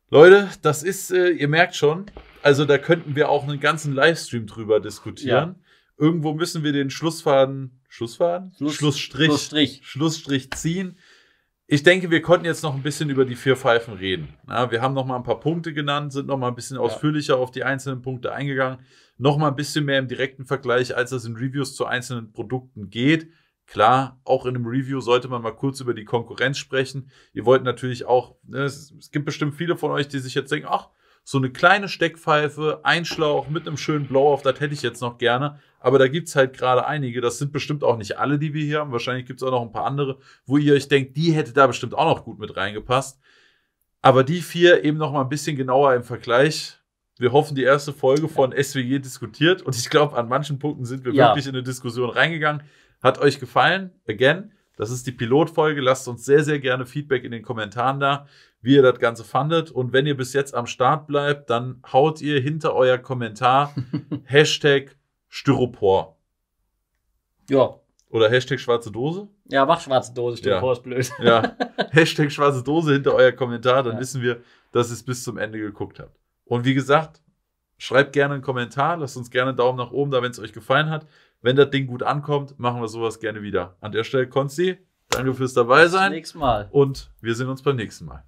Leute, das ist, äh, ihr merkt schon, also da könnten wir auch einen ganzen Livestream drüber diskutieren. Ja. Irgendwo müssen wir den Schlussfaden, Schlussfaden? Schluss, Schlussstrich, Schlussstrich. Schlussstrich ziehen. Ich denke, wir konnten jetzt noch ein bisschen über die vier Pfeifen reden. Ja, wir haben noch mal ein paar Punkte genannt, sind noch mal ein bisschen ausführlicher auf die einzelnen Punkte eingegangen. Noch mal ein bisschen mehr im direkten Vergleich, als es in Reviews zu einzelnen Produkten geht. Klar, auch in einem Review sollte man mal kurz über die Konkurrenz sprechen. Ihr wollt natürlich auch, ne, es gibt bestimmt viele von euch, die sich jetzt denken, ach, so eine kleine Steckpfeife, ein Schlauch mit einem schönen Blow-Off, das hätte ich jetzt noch gerne. Aber da gibt's halt gerade einige, das sind bestimmt auch nicht alle, die wir hier haben. Wahrscheinlich gibt's auch noch ein paar andere, wo ihr euch denkt, die hätte da bestimmt auch noch gut mit reingepasst. Aber die vier eben noch mal ein bisschen genauer im Vergleich. Wir hoffen, die erste Folge von SWG diskutiert. Und ich glaube, an manchen Punkten sind wir ja. wirklich in eine Diskussion reingegangen. Hat euch gefallen? Again, das ist die Pilotfolge. Lasst uns sehr, sehr gerne Feedback in den Kommentaren da wie ihr das Ganze fandet. Und wenn ihr bis jetzt am Start bleibt, dann haut ihr hinter euer Kommentar Hashtag Styropor. Ja. Oder Hashtag schwarze Dose. Ja, mach schwarze Dose, Styropor ja. ist blöd. Ja. Hashtag schwarze Dose hinter euer Kommentar, dann ja. wissen wir, dass ihr es bis zum Ende geguckt habt. Und wie gesagt, schreibt gerne einen Kommentar, lasst uns gerne einen Daumen nach oben da, wenn es euch gefallen hat. Wenn das Ding gut ankommt, machen wir sowas gerne wieder. An der Stelle, Konsti, danke fürs dabei sein. Bis nächstes Mal. Und wir sehen uns beim nächsten Mal.